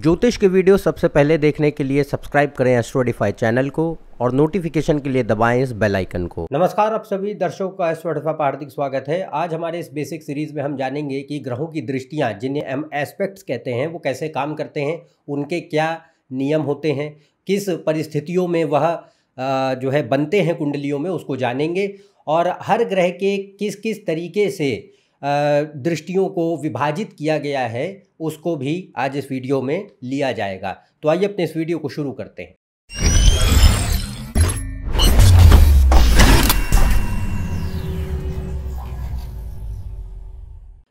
ज्योतिष के वीडियो सबसे पहले देखने के लिए सब्सक्राइब करें एस्ट्रोडिफाई चैनल को और नोटिफिकेशन के लिए दबाएं इस बेल आइकन को नमस्कार आप सभी दर्शकों का एस्ट्रोडिफा पर हार्दिक स्वागत है आज हमारे इस बेसिक सीरीज में हम जानेंगे कि ग्रहों की दृष्टियाँ जिन्हें हम एस्पेक्ट्स कहते हैं वो कैसे काम करते हैं उनके क्या नियम होते हैं किस परिस्थितियों में वह जो है बनते हैं कुंडलियों में उसको जानेंगे और हर ग्रह के किस किस तरीके से दृष्टियों को विभाजित किया गया है उसको भी आज इस वीडियो में लिया जाएगा तो आइए अपने इस वीडियो को शुरू करते हैं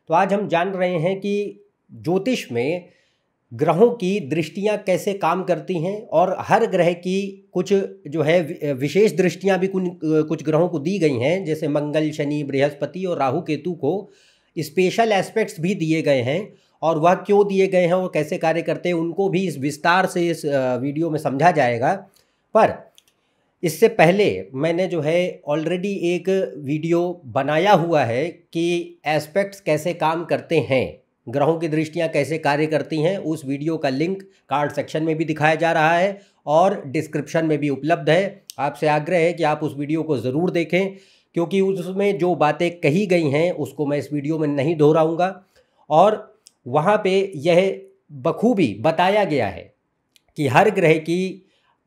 तो आज हम जान रहे हैं कि ज्योतिष में ग्रहों की दृष्टियाँ कैसे काम करती हैं और हर ग्रह की कुछ जो है विशेष दृष्टियाँ भी कुछ कुछ ग्रहों को दी गई हैं जैसे मंगल शनि बृहस्पति और राहु केतु को स्पेशल एस्पेक्ट्स भी दिए गए हैं और वह क्यों दिए गए हैं और कैसे कार्य करते हैं उनको भी इस विस्तार से इस वीडियो में समझा जाएगा पर इससे पहले मैंने जो है ऑलरेडी एक वीडियो बनाया हुआ है कि एस्पेक्ट्स कैसे काम करते हैं ग्रहों की दृष्टियाँ कैसे कार्य करती हैं उस वीडियो का लिंक कार्ड सेक्शन में भी दिखाया जा रहा है और डिस्क्रिप्शन में भी उपलब्ध है आपसे आग्रह है कि आप उस वीडियो को ज़रूर देखें क्योंकि उसमें जो बातें कही गई हैं उसको मैं इस वीडियो में नहीं दोहराऊँगा और वहाँ पे यह बखूबी बताया गया है कि हर ग्रह की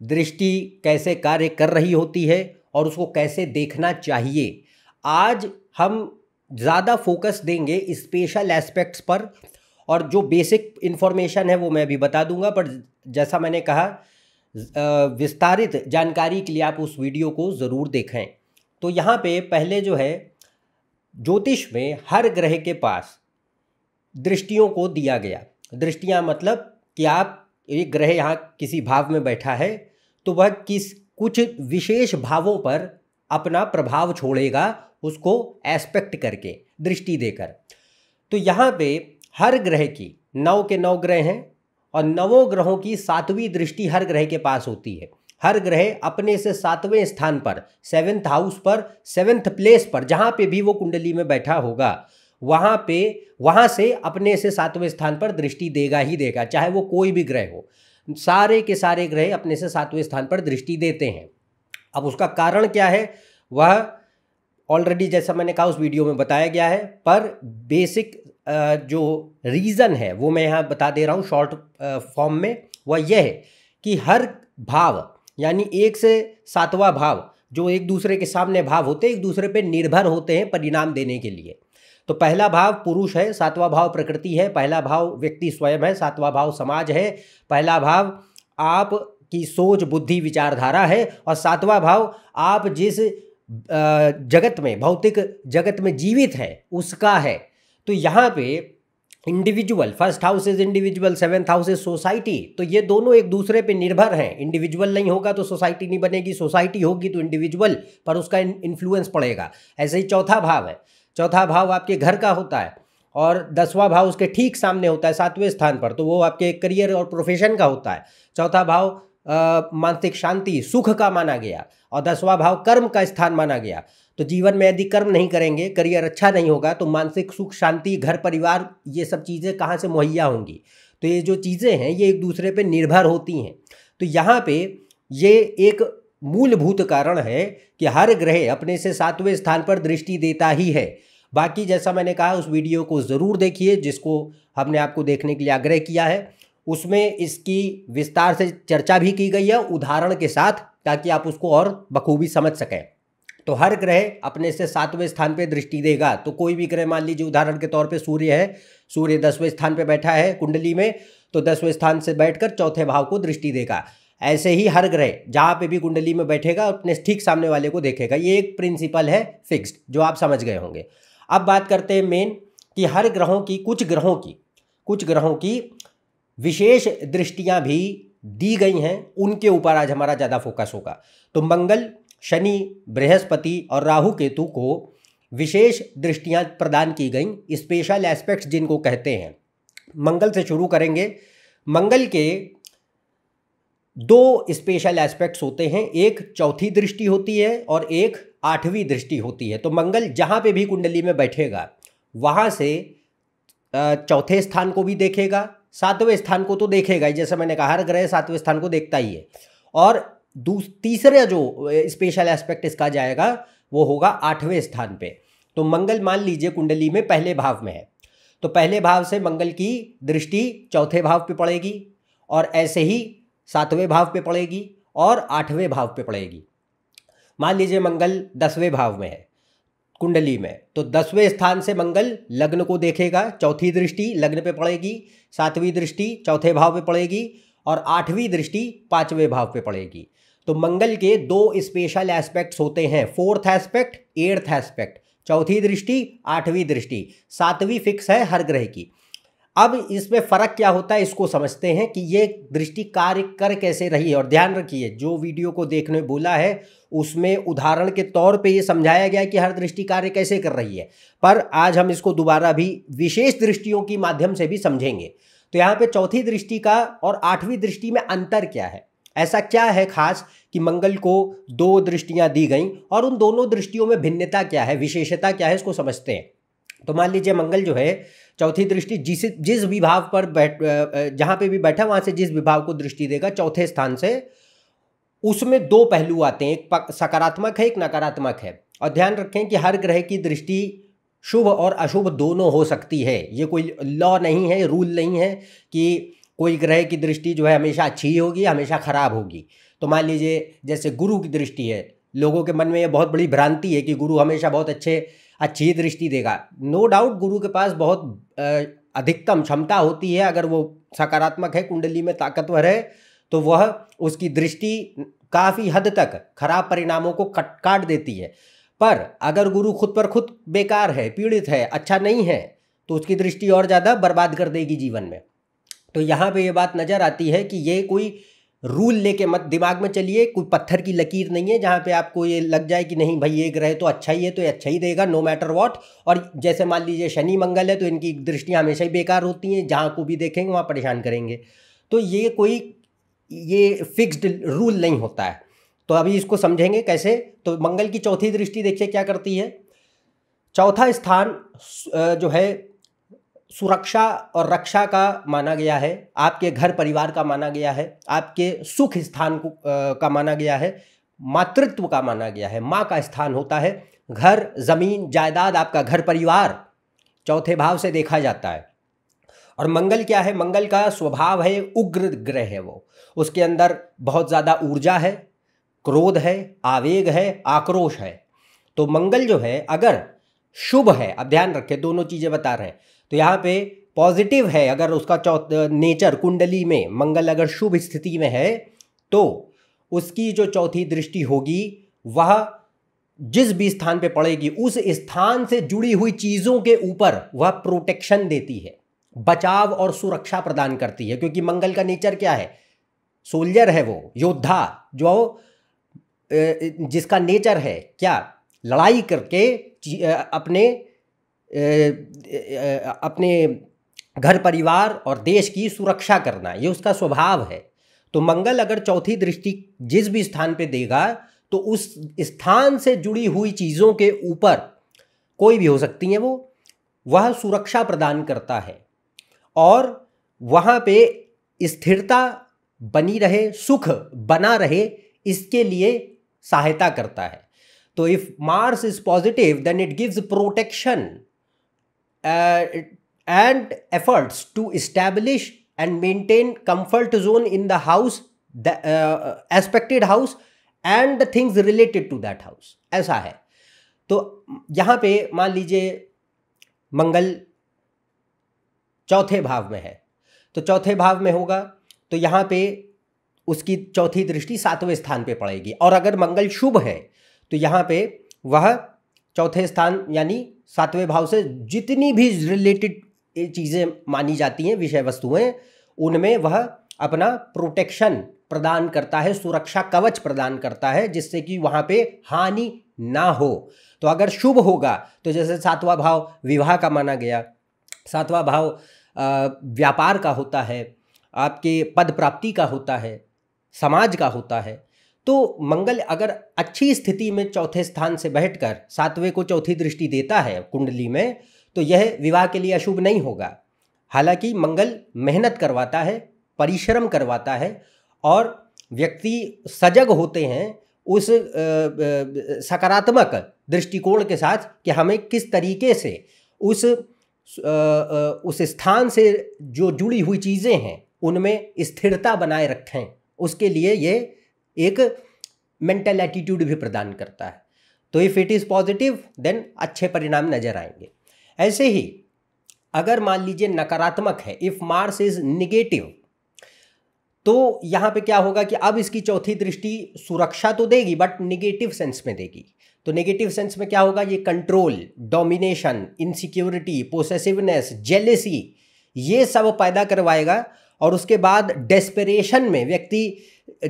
दृष्टि कैसे कार्य कर रही होती है और उसको कैसे देखना चाहिए आज हम ज़्यादा फोकस देंगे स्पेशल एस्पेक्ट्स पर और जो बेसिक इन्फॉर्मेशन है वो मैं भी बता दूंगा पर जैसा मैंने कहा विस्तारित जानकारी के लिए आप उस वीडियो को ज़रूर देखें तो यहाँ पे पहले जो है ज्योतिष में हर ग्रह के पास दृष्टियों को दिया गया दृष्टियाँ मतलब कि आप एक ग्रह यहाँ किसी भाव में बैठा है तो वह किस कुछ विशेष भावों पर अपना प्रभाव छोड़ेगा उसको एस्पेक्ट करके दृष्टि देकर तो यहाँ पे हर ग्रह की नौ के नौ ग्रह हैं और नवों ग्रहों की सातवीं दृष्टि हर ग्रह के पास होती है हर ग्रह अपने से सातवें स्थान पर सेवेंथ हाउस पर सेवेंथ प्लेस पर जहाँ पे भी वो कुंडली में बैठा होगा वहाँ पे वहाँ से अपने से सातवें स्थान पर दृष्टि देगा ही देगा चाहे वो कोई भी ग्रह हो सारे के सारे ग्रह अपने से सातवें स्थान पर दृष्टि देते हैं अब उसका कारण क्या है वह ऑलरेडी जैसा मैंने कहा उस वीडियो में बताया गया है पर बेसिक जो रीज़न है वो मैं यहाँ बता दे रहा हूँ शॉर्ट फॉर्म में वह यह है कि हर भाव यानी एक से सातवां भाव जो एक दूसरे के सामने भाव होते हैं एक दूसरे पर निर्भर होते हैं परिणाम देने के लिए तो पहला भाव पुरुष है सातवां भाव प्रकृति है पहला भाव व्यक्ति स्वयं है सातवां भाव समाज है पहला भाव आप की सोच बुद्धि विचारधारा है और सातवां भाव आप जिस जगत में भौतिक जगत में जीवित है उसका है तो यहाँ पे individual first house is individual seventh house is society तो ये दोनों एक दूसरे पे निर्भर हैं इंडिविजुअल नहीं होगा तो सोसाइटी नहीं बनेगी सोसाइटी होगी तो इंडिविजुअल पर उसका इन्फ्लुएंस पड़ेगा ऐसे ही चौथा भाव है चौथा भाव आपके घर का होता है और दसवां भाव उसके ठीक सामने होता है सातवें स्थान पर तो वो आपके करियर और प्रोफेशन का होता है चौथा भाव मानसिक शांति सुख का माना गया और दसवां भाव कर्म का स्थान माना गया तो जीवन में यदि कर्म नहीं करेंगे करियर अच्छा नहीं होगा तो मानसिक सुख शांति घर परिवार ये सब चीज़ें कहाँ से मुहैया होंगी तो ये जो चीज़ें हैं ये एक दूसरे पर निर्भर होती हैं तो यहाँ पे ये एक मूलभूत कारण है कि हर ग्रह अपने से सातवें स्थान पर दृष्टि देता ही है बाकी जैसा मैंने कहा उस वीडियो को ज़रूर देखिए जिसको हमने आपको देखने के लिए आग्रह किया है उसमें इसकी विस्तार से चर्चा भी की गई है उदाहरण के साथ ताकि आप उसको और बखूबी समझ सकें तो हर ग्रह अपने से सातवें स्थान पर दृष्टि देगा तो कोई भी ग्रह मान लीजिए उदाहरण के तौर पर सूर्य है सूर्य दसवें स्थान पर बैठा है कुंडली में तो दसवें स्थान से बैठकर चौथे भाव को दृष्टि देगा ऐसे ही हर ग्रह जहाँ पे भी कुंडली में बैठेगा अपने ठीक सामने वाले को देखेगा ये एक प्रिंसिपल है फिक्स्ड जो आप समझ गए होंगे अब बात करते हैं मेन कि हर ग्रहों की कुछ ग्रहों की कुछ ग्रहों की विशेष दृष्टियाँ भी दी गई हैं उनके ऊपर आज हमारा ज़्यादा फोकस होगा तो मंगल शनि बृहस्पति और राहु केतु को विशेष दृष्टियाँ प्रदान की गई स्पेशल एस्पेक्ट्स जिनको कहते हैं मंगल से शुरू करेंगे मंगल के दो स्पेशल एस्पेक्ट्स होते हैं एक चौथी दृष्टि होती है और एक आठवीं दृष्टि होती है तो मंगल जहाँ पे भी कुंडली में बैठेगा वहाँ से चौथे स्थान को भी देखेगा सातवें स्थान को तो देखेगा ही जैसे मैंने कहा हर ग्रह सातवें स्थान को देखता ही है और तीसरा जो स्पेशल एस्पेक्ट इसका जाएगा वो होगा आठवें स्थान पे तो मंगल मान लीजिए कुंडली में पहले भाव में है तो पहले भाव से मंगल की दृष्टि चौथे भाव पे पड़ेगी और ऐसे ही सातवें भाव पे पड़ेगी और आठवें भाव पे पड़ेगी मान लीजिए मंगल दसवें भाव में है कुंडली में तो दसवें स्थान से मंगल लग्न को देखेगा चौथी दृष्टि लग्न पे पड़ेगी सातवीं दृष्टि चौथे भाव पे पड़ेगी और आठवीं दृष्टि पांचवें भाव पे पड़ेगी तो मंगल के दो स्पेशल एस्पेक्ट्स होते हैं फोर्थ एस्पेक्ट एट्थ एस्पेक्ट चौथी दृष्टि आठवीं दृष्टि सातवीं फिक्स है हर ग्रह की अब इसमें फ़र्क क्या होता है इसको समझते हैं कि ये दृष्टि कार्य कर कैसे रही है और ध्यान रखिए जो वीडियो को देखने बोला है उसमें उदाहरण के तौर पे ये समझाया गया कि हर दृष्टि कार्य कैसे कर रही है पर आज हम इसको दोबारा भी विशेष दृष्टियों के माध्यम से भी समझेंगे तो यहाँ पे चौथी दृष्टि का और आठवीं दृष्टि में अंतर क्या है ऐसा क्या है खास कि मंगल को दो दृष्टियाँ दी गई और उन दोनों दृष्टियों में भिन्नता क्या है विशेषता क्या है इसको समझते हैं तो मान लीजिए मंगल जो है चौथी दृष्टि जिस जिस विभाव पर बैठ जहाँ पे भी बैठा वहाँ से जिस विभाव को दृष्टि देगा चौथे स्थान से उसमें दो पहलू आते हैं एक सकारात्मक है एक नकारात्मक है और ध्यान रखें कि हर ग्रह की दृष्टि शुभ और अशुभ दोनों हो सकती है ये कोई लॉ नहीं है रूल नहीं है कि कोई ग्रह की दृष्टि जो है हमेशा अच्छी ही होगी हमेशा ख़राब होगी तो मान लीजिए जैसे गुरु की दृष्टि है लोगों के मन में यह बहुत बड़ी भ्रांति है कि गुरु हमेशा बहुत अच्छे अच्छी दृष्टि देगा नो डाउट गुरु के पास बहुत अधिकतम क्षमता होती है अगर वो सकारात्मक है कुंडली में ताकतवर है तो वह उसकी दृष्टि काफ़ी हद तक खराब परिणामों को कट काट देती है पर अगर गुरु खुद पर खुद बेकार है पीड़ित है अच्छा नहीं है तो उसकी दृष्टि और ज़्यादा बर्बाद कर देगी जीवन में तो यहाँ पे ये बात नज़र आती है कि ये कोई रूल लेके मत दिमाग में चलिए कोई पत्थर की लकीर नहीं है जहाँ पे आपको ये लग जाए कि नहीं भाई ये ग्रह तो अच्छा ही है तो ये अच्छा ही देगा नो मैटर वॉट और जैसे मान लीजिए शनि मंगल है तो इनकी दृष्टियाँ हमेशा ही बेकार होती हैं जहाँ को भी देखेंगे वहाँ परेशान करेंगे तो ये कोई ये फिक्स्ड रूल नहीं होता है तो अभी इसको समझेंगे कैसे तो मंगल की चौथी दृष्टि देखिए क्या करती है चौथा स्थान जो है सुरक्षा और रक्षा का माना गया है आपके घर परिवार का माना गया है आपके सुख स्थान को का माना गया है मातृत्व का माना गया है माँ का स्थान होता है घर जमीन जायदाद आपका घर परिवार चौथे भाव से देखा जाता है और मंगल क्या है मंगल का स्वभाव है उग्र ग्रह है वो उसके अंदर बहुत ज़्यादा ऊर्जा है क्रोध है आवेग है आक्रोश है तो मंगल जो है अगर शुभ है अब ध्यान रखें दोनों चीज़ें बता रहे हैं तो यहाँ पे पॉजिटिव है अगर उसका चौथ नेचर कुंडली में मंगल अगर शुभ स्थिति में है तो उसकी जो चौथी दृष्टि होगी वह जिस भी स्थान पे पड़ेगी उस स्थान से जुड़ी हुई चीज़ों के ऊपर वह प्रोटेक्शन देती है बचाव और सुरक्षा प्रदान करती है क्योंकि मंगल का नेचर क्या है सोल्जर है वो योद्धा जो जिसका नेचर है क्या लड़ाई करके अपने अपने घर परिवार और देश की सुरक्षा करना ये उसका स्वभाव है तो मंगल अगर चौथी दृष्टि जिस भी स्थान पे देगा तो उस स्थान से जुड़ी हुई चीज़ों के ऊपर कोई भी हो सकती है वो वह सुरक्षा प्रदान करता है और वहाँ पे स्थिरता बनी रहे सुख बना रहे इसके लिए सहायता करता है तो if Mars is positive then it gives protection and efforts to establish and maintain comfort zone in the house the aspected house and the things related to that house ऐसा है तो यहां पे मान लीजिए मंगल चौथे भाव में है तो चौथे भाव में होगा तो यहाँ पे उसकी चौथी दृष्टि सातवें स्थान पे पड़ेगी और अगर मंगल शुभ है तो यहाँ पे वह चौथे स्थान यानी सातवें भाव से जितनी भी रिलेटेड चीज़ें मानी जाती हैं विषय वस्तुएं उनमें वह अपना प्रोटेक्शन प्रदान करता है सुरक्षा कवच प्रदान करता है जिससे कि वहाँ पे हानि ना हो तो अगर शुभ होगा तो जैसे सातवां भाव विवाह का माना गया सातवां भाव व्यापार का होता है आपके पद प्राप्ति का होता है समाज का होता है तो मंगल अगर अच्छी स्थिति में चौथे स्थान से बैठकर सातवें को चौथी दृष्टि देता है कुंडली में तो यह विवाह के लिए अशुभ नहीं होगा हालांकि मंगल मेहनत करवाता है परिश्रम करवाता है और व्यक्ति सजग होते हैं उस सकारात्मक दृष्टिकोण के साथ कि हमें किस तरीके से उस उस स्थान से जो जुड़ी हुई चीज़ें हैं उनमें स्थिरता बनाए रखें उसके लिए ये एक मेंटल एटीट्यूड भी प्रदान करता है तो if it is positive then अच्छे परिणाम नज़र आएंगे ऐसे ही अगर मान लीजिए नकारात्मक है इफ़ मार्स इज निगेटिव तो यहाँ पे क्या होगा कि अब इसकी चौथी दृष्टि सुरक्षा तो देगी बट निगेटिव सेंस में देगी तो नेगेटिव सेंस में क्या होगा ये control domination insecurity possessiveness jealousy ये सब पैदा करवाएगा और उसके बाद डेस्परेशन में व्यक्ति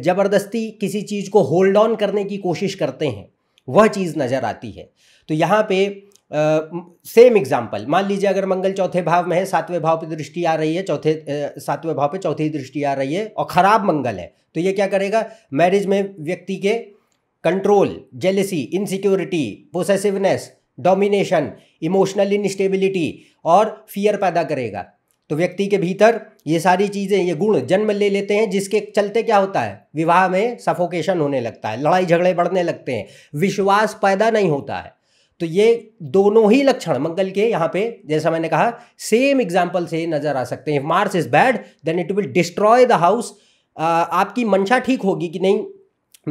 ज़बरदस्ती किसी चीज़ को होल्ड ऑन करने की कोशिश करते हैं वह चीज़ नज़र आती है तो यहाँ पे सेम एग्जाम्पल मान लीजिए अगर मंगल चौथे भाव में है सातवें भाव पे दृष्टि आ रही है चौथे सातवें भाव पे चौथी दृष्टि आ रही है और ख़राब मंगल है तो ये क्या करेगा मैरिज में व्यक्ति के control jealousy insecurity possessiveness domination emotional instability और फियर पैदा करेगा तो व्यक्ति के भीतर ये सारी चीज़ें ये गुण जन्म ले लेते हैं जिसके चलते क्या होता है विवाह में सफोकेशन होने लगता है लड़ाई झगड़े बढ़ने लगते हैं विश्वास पैदा नहीं होता है तो ये दोनों ही लक्षण मंगल के यहाँ पे जैसा मैंने कहा सेम एग्जाम्पल से नजर आ सकते हैं Mars is bad then it will destroy the house आपकी मंशा ठीक होगी कि नहीं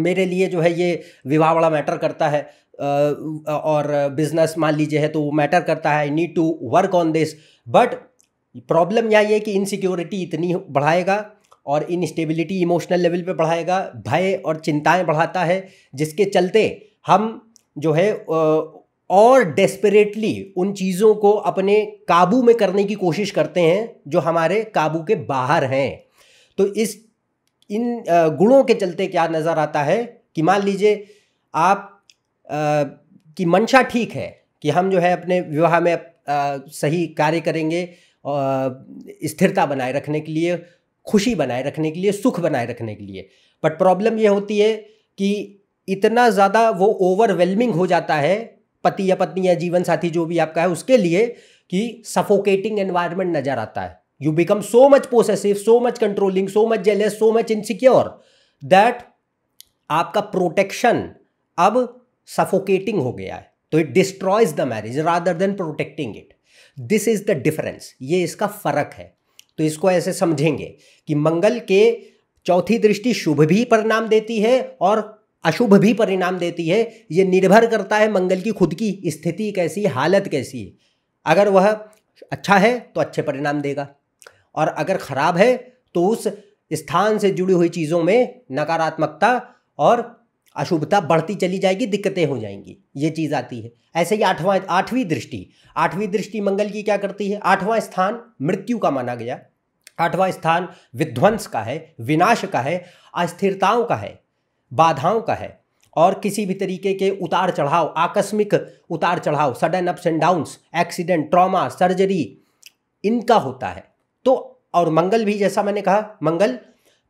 मेरे लिए जो है ये विवाह वाला मैटर करता है और बिजनेस मान लीजिए है तो वो मैटर करता है I need to work on this but problem यह है कि इनसिक्योरिटी इतनी बढ़ाएगा और इनस्टेबिलिटी इमोशनल लेवल पे बढ़ाएगा भय और चिंताएं बढ़ाता है जिसके चलते हम जो है और डेस्परेटली उन चीज़ों को अपने काबू में करने की कोशिश करते हैं जो हमारे काबू के बाहर हैं तो इस इन गुणों के चलते क्या नज़र आता है कि मान लीजिए आप की मंशा ठीक है कि हम जो है अपने विवाह में आ, सही कार्य करेंगे स्थिरता बनाए रखने के लिए खुशी बनाए रखने के लिए सुख बनाए रखने के लिए बट प्रॉब्लम ये होती है कि इतना ज़्यादा वो ओवरवेलमिंग हो जाता है पति या पत्नी या जीवन साथी जो भी आपका है उसके लिए कि सफोकेटिंग एनवायरनमेंट नज़र आता है you become so much possessive so much controlling so much jealous so much insecure that आपका प्रोटेक्शन अब सफोकेटिंग हो गया है तो it destroys the marriage rather than protecting it this is the difference ये इसका फर्क है तो इसको ऐसे समझेंगे कि मंगल के चौथी दृष्टि शुभ भी परिणाम देती है और अशुभ भी परिणाम देती है ये निर्भर करता है मंगल की खुद की स्थिति कैसी हालत कैसी है अगर वह अच्छा है तो अच्छे परिणाम देगा और अगर ख़राब है तो उस स्थान से जुड़ी हुई चीज़ों में नकारात्मकता और अशुभता बढ़ती चली जाएगी दिक्कतें हो जाएंगी ये चीज़ आती है ऐसे ही आठवां आठवीं दृष्टि आठवीं दृष्टि मंगल की क्या करती है आठवां स्थान मृत्यु का माना गया आठवां स्थान विध्वंस का है विनाश का है अस्थिरताओं का है बाधाओं का है और किसी भी तरीके के उतार चढ़ाव आकस्मिक उतार चढ़ाव sudden ups and downs accident trauma surgery इनका होता है तो और मंगल भी जैसा मैंने कहा मंगल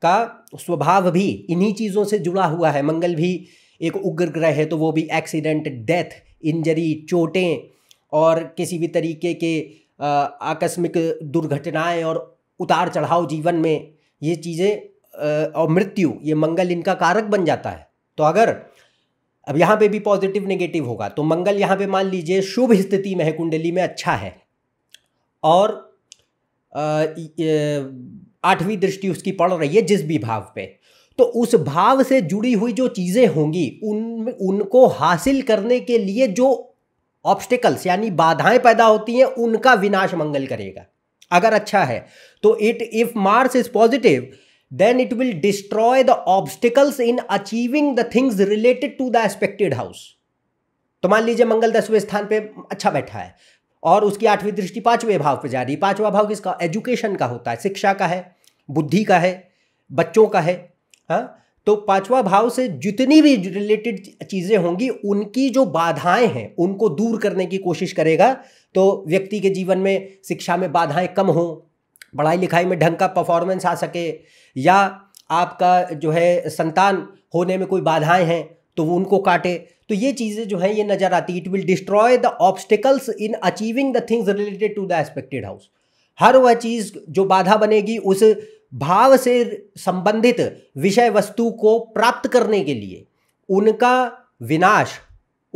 का स्वभाव भी इन्हीं चीज़ों से जुड़ा हुआ है मंगल भी एक उग्र ग्रह है तो वो भी एक्सीडेंट डेथ इंजरी चोटें और किसी भी तरीके के आकस्मिक दुर्घटनाएं और उतार चढ़ाव जीवन में ये चीज़ें और मृत्यु ये मंगल इनका कारक बन जाता है तो अगर अब यहाँ पे भी पॉजिटिव नेगेटिव होगा तो मंगल यहाँ पे मान लीजिए शुभ स्थिति में है कुंडली में अच्छा है और आ, आठवीं दृष्टि उसकी पड़ रही है जिस भी भाव पे तो उस भाव से जुड़ी हुई जो चीज़ें होंगी उन उनको हासिल करने के लिए जो ऑब्स्टिकल्स यानी बाधाएं पैदा होती हैं उनका विनाश मंगल करेगा अगर अच्छा है तो it if Mars is positive then it will destroy the obstacles in achieving the things related to the expected house तो मान लीजिए मंगल दसवें स्थान पे अच्छा बैठा है और उसकी आठवीं दृष्टि पांचवें भाव पे जा रही है पांचवा भाव किसका एजुकेशन का होता है शिक्षा का है बुद्धि का है बच्चों का है हाँ तो पांचवा भाव से जितनी भी रिलेटेड चीज़ें होंगी उनकी जो बाधाएं हैं उनको दूर करने की कोशिश करेगा तो व्यक्ति के जीवन में शिक्षा में बाधाएं कम हों पढ़ाई लिखाई में ढंग का परफॉर्मेंस आ सके या आपका जो है संतान होने में कोई बाधाएं हैं तो वो उनको काटे तो ये चीज़ें जो हैं ये नज़र आती it will destroy the obstacles in achieving the things related to the expected house हर वह चीज़ जो बाधा बनेगी उस भाव से संबंधित विषय वस्तु को प्राप्त करने के लिए उनका विनाश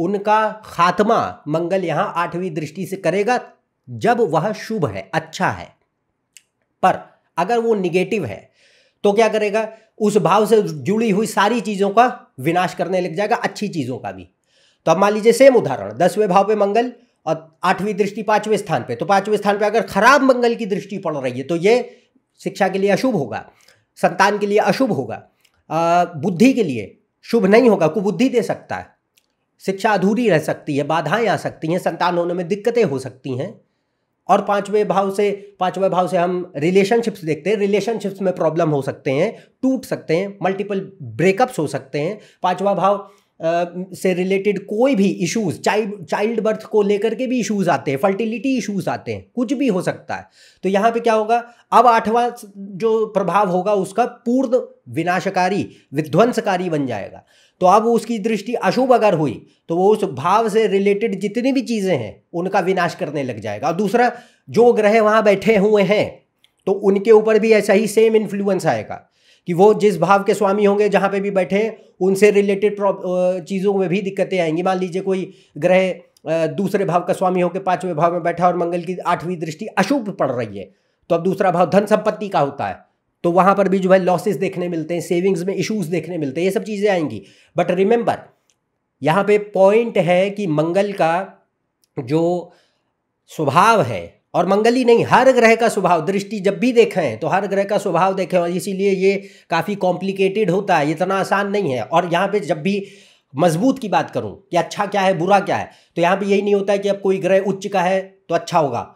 उनका खात्मा मंगल यहां आठवीं दृष्टि से करेगा जब वह शुभ है अच्छा है पर अगर वो निगेटिव है तो क्या करेगा उस भाव से जुड़ी हुई सारी चीज़ों का विनाश करने लग जाएगा अच्छी चीज़ों का भी तो अब मान लीजिए सेम उदाहरण दसवें भाव पे मंगल और आठवीं दृष्टि पांचवें स्थान पे तो पांचवें स्थान पे अगर खराब मंगल की दृष्टि पड़ रही है तो ये शिक्षा के लिए अशुभ होगा संतान के लिए अशुभ होगा बुद्धि के लिए शुभ नहीं होगा कुबुद्धि दे सकता है शिक्षा अधूरी रह सकती है बाधाएं आ सकती हैं संतान होने में दिक्कतें हो सकती हैं और पांचवें भाव से पांचवें भाव से हम रिलेशनशिप्स देखते हैं रिलेशनशिप्स में प्रॉब्लम हो सकते हैं टूट सकते हैं मल्टीपल ब्रेकअप्स हो सकते हैं पांचवा भाव से रिलेटेड कोई भी इश्यूज चाइल्ड चाइल्ड बर्थ को लेकर के भी इश्यूज आते हैं फर्टिलिटी इश्यूज आते हैं कुछ भी हो सकता है तो यहाँ पे क्या होगा अब आठवां जो प्रभाव होगा उसका पूर्ण विनाशकारी विध्वंसकारी बन जाएगा तो अब उसकी दृष्टि अशुभ अगर हुई तो वो उस भाव से रिलेटेड जितनी भी चीज़ें हैं उनका विनाश करने लग जाएगा और दूसरा जो ग्रह वहाँ बैठे हुए हैं तो उनके ऊपर भी ऐसा ही सेम इन्फ्लुएंस आएगा कि वो जिस भाव के स्वामी होंगे जहाँ पे भी बैठे उनसे रिलेटेड चीज़ों में भी दिक्कतें आएंगी मान लीजिए कोई ग्रह दूसरे भाव का स्वामी होकर पाँचवें भाव में बैठा और मंगल की आठवीं दृष्टि अशुभ पड़ रही है तो अब दूसरा भाव धन संपत्ति का होता है तो वहाँ पर भी जो है लॉसेस देखने मिलते हैं सेविंग्स में इश्यूज़ देखने मिलते हैं ये सब चीज़ें आएंगी बट रिमेंबर यहाँ पे पॉइंट है कि मंगल का जो स्वभाव है और मंगली नहीं हर ग्रह का स्वभाव दृष्टि जब भी देखें तो हर ग्रह का स्वभाव देखें और इसीलिए ये काफ़ी कॉम्प्लिकेटेड होता है इतना आसान नहीं है और यहाँ पे जब भी मजबूत की बात करूँ कि अच्छा क्या है बुरा क्या है तो यहाँ पे यही नहीं होता है कि अब कोई ग्रह उच्च का है तो अच्छा होगा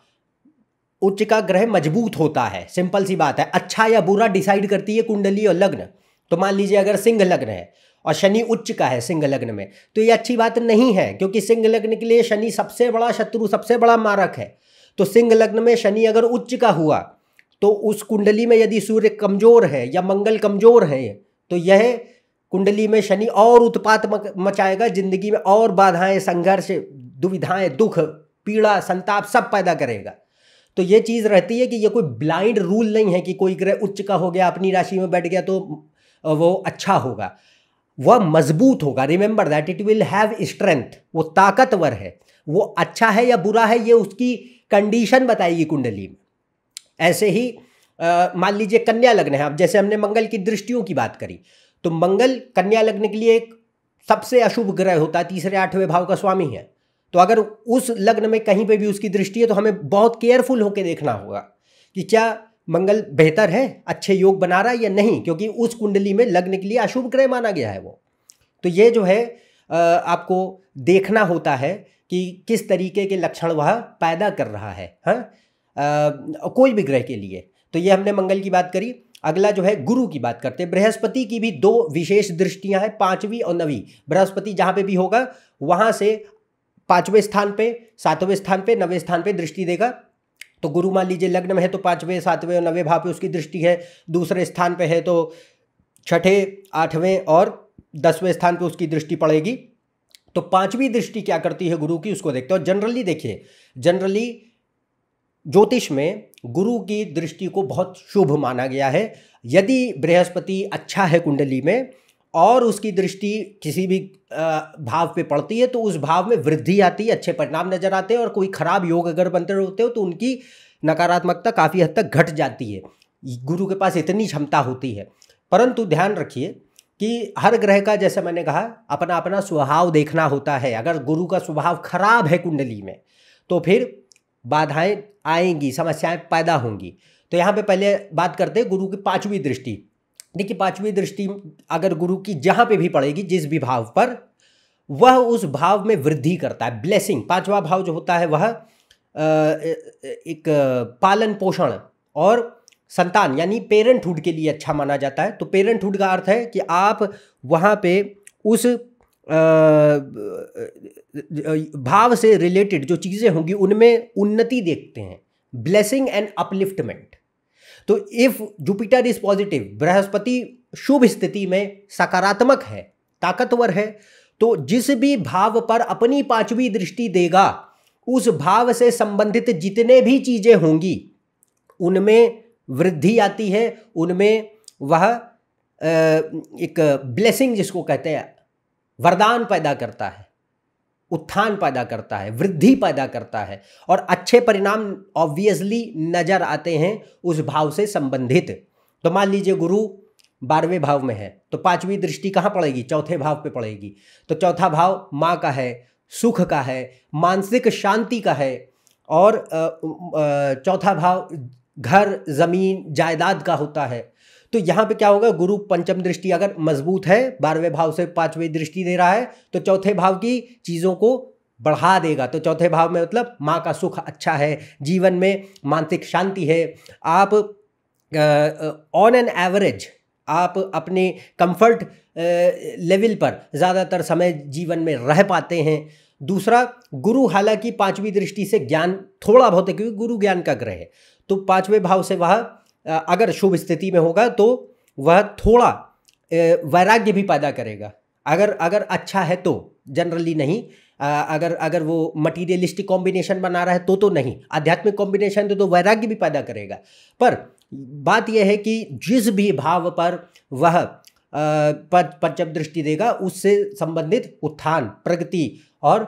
उच्च का ग्रह मजबूत होता है सिंपल सी बात है अच्छा या बुरा डिसाइड करती है कुंडली और लग्न तो मान लीजिए अगर सिंह लग्न है और शनि उच्च का है सिंह लग्न में तो ये अच्छी बात नहीं है क्योंकि सिंह लग्न के लिए शनि सबसे बड़ा शत्रु सबसे बड़ा मारक है तो सिंह लग्न में शनि अगर उच्च का हुआ तो उस कुंडली में यदि सूर्य कमजोर है या मंगल कमजोर है तो यह कुंडली में शनि और उत्पात मचाएगा जिंदगी में और बाधाएं संघर्ष दुविधाएं दुख पीड़ा संताप सब पैदा करेगा तो ये चीज़ रहती है कि ये कोई ब्लाइंड रूल नहीं है कि कोई ग्रह उच्च का हो गया अपनी राशि में बैठ गया तो वो अच्छा होगा वह मजबूत होगा remember that it will have strength वो ताकतवर है वो अच्छा है या बुरा है ये उसकी कंडीशन बताएगी कुंडली में ऐसे ही मान लीजिए कन्या लग्न है अब जैसे हमने मंगल की दृष्टियों की बात करी तो मंगल कन्या लग्न के लिए एक सबसे अशुभ ग्रह होता है तीसरे आठवें भाव का स्वामी है तो अगर उस लग्न में कहीं पे भी उसकी दृष्टि है तो हमें बहुत केयरफुल होकर देखना होगा कि क्या मंगल बेहतर है अच्छे योग बना रहा है या नहीं क्योंकि उस कुंडली में लग्न के लिए अशुभ ग्रह माना गया है वो तो ये जो है आपको देखना होता है कि किस तरीके के लक्षण वह पैदा कर रहा है हाँ कोई भी ग्रह के लिए तो ये हमने मंगल की बात करी अगला जो है गुरु की बात करते हैं बृहस्पति की भी दो विशेष दृष्टियां हैं पांचवी और नवी बृहस्पति जहां पे भी होगा वहां से पांचवें स्थान पे सातवें स्थान पे नवें स्थान पे दृष्टि देगा तो गुरु मान लीजिए लग्न में है तो पाँचवें सातवें और नवे भाव पे उसकी दृष्टि है दूसरे स्थान पे है तो छठे आठवें और दसवें स्थान पे उसकी दृष्टि पड़ेगी तो पांचवी दृष्टि क्या करती है गुरु की उसको देखते हो जनरली देखिए जनरली ज्योतिष में गुरु की दृष्टि को बहुत शुभ माना गया है यदि बृहस्पति अच्छा है कुंडली में और उसकी दृष्टि किसी भी भाव पे पड़ती है तो उस भाव में वृद्धि आती है अच्छे परिणाम नजर आते हैं और कोई खराब योग अगर बनते होते हो तो उनकी नकारात्मकता काफ़ी हद तक घट जाती है गुरु के पास इतनी क्षमता होती है परंतु ध्यान रखिए कि हर ग्रह का जैसे मैंने कहा अपना अपना स्वभाव देखना होता है अगर गुरु का स्वभाव खराब है कुंडली में तो फिर बाधाएं आएंगी समस्याएं पैदा होंगी तो यहाँ पे पहले बात करते हैं गुरु की पांचवी दृष्टि देखिए पांचवी दृष्टि अगर गुरु की जहाँ पे भी पड़ेगी जिस भी भाव पर वह उस भाव में वृद्धि करता है ब्लेसिंग पांचवा भाव जो होता है वह एक पालन पोषण और संतान यानी पेरेंटहुड के लिए अच्छा माना जाता है तो पेरेंटहुड का अर्थ है कि आप वहाँ पे उस भाव से रिलेटेड जो चीज़ें होंगी उनमें उन्नति देखते हैं ब्लेसिंग एंड अपलिफ्टमेंट तो इफ जुपिटर इज पॉजिटिव बृहस्पति शुभ स्थिति में सकारात्मक है ताकतवर है तो जिस भी भाव पर अपनी पांचवी दृष्टि देगा उस भाव से संबंधित जितने भी चीजें होंगी उनमें वृद्धि आती है उनमें वह एक ब्लेसिंग जिसको कहते हैं वरदान पैदा करता है उत्थान पैदा करता है वृद्धि पैदा करता है और अच्छे परिणाम ऑब्वियसली नज़र आते हैं उस भाव से संबंधित तो मान लीजिए गुरु बारहवें भाव में है तो पांचवी दृष्टि कहाँ पड़ेगी चौथे भाव पे पड़ेगी तो चौथा भाव माँ का है सुख का है मानसिक शांति का है और चौथा भाव घर ज़मीन जायदाद का होता है तो यहाँ पे क्या होगा गुरु पंचम दृष्टि अगर मजबूत है बारहवें भाव से पांचवें दृष्टि दे रहा है तो चौथे भाव की चीज़ों को बढ़ा देगा तो चौथे भाव में मतलब माँ का सुख अच्छा है जीवन में मानसिक शांति है आप ऑन एन एवरेज आप अपने कंफर्ट लेवल पर ज़्यादातर समय जीवन में रह पाते हैं दूसरा गुरु हालांकि पांचवी दृष्टि से ज्ञान थोड़ा बहुत है क्योंकि गुरु ज्ञान का ग्रह है तो पांचवें भाव से वह अगर शुभ स्थिति में होगा तो वह थोड़ा वैराग्य भी पैदा करेगा अगर अगर अच्छा है तो जनरली नहीं अगर अगर वो मटीरियलिस्टिक कॉम्बिनेशन बना रहा है तो तो नहीं आध्यात्मिक कॉम्बिनेशन तो तो वैराग्य भी पैदा करेगा पर बात यह है कि जिस भी भाव पर वह पंचम दृष्टि देगा उससे संबंधित उत्थान प्रगति और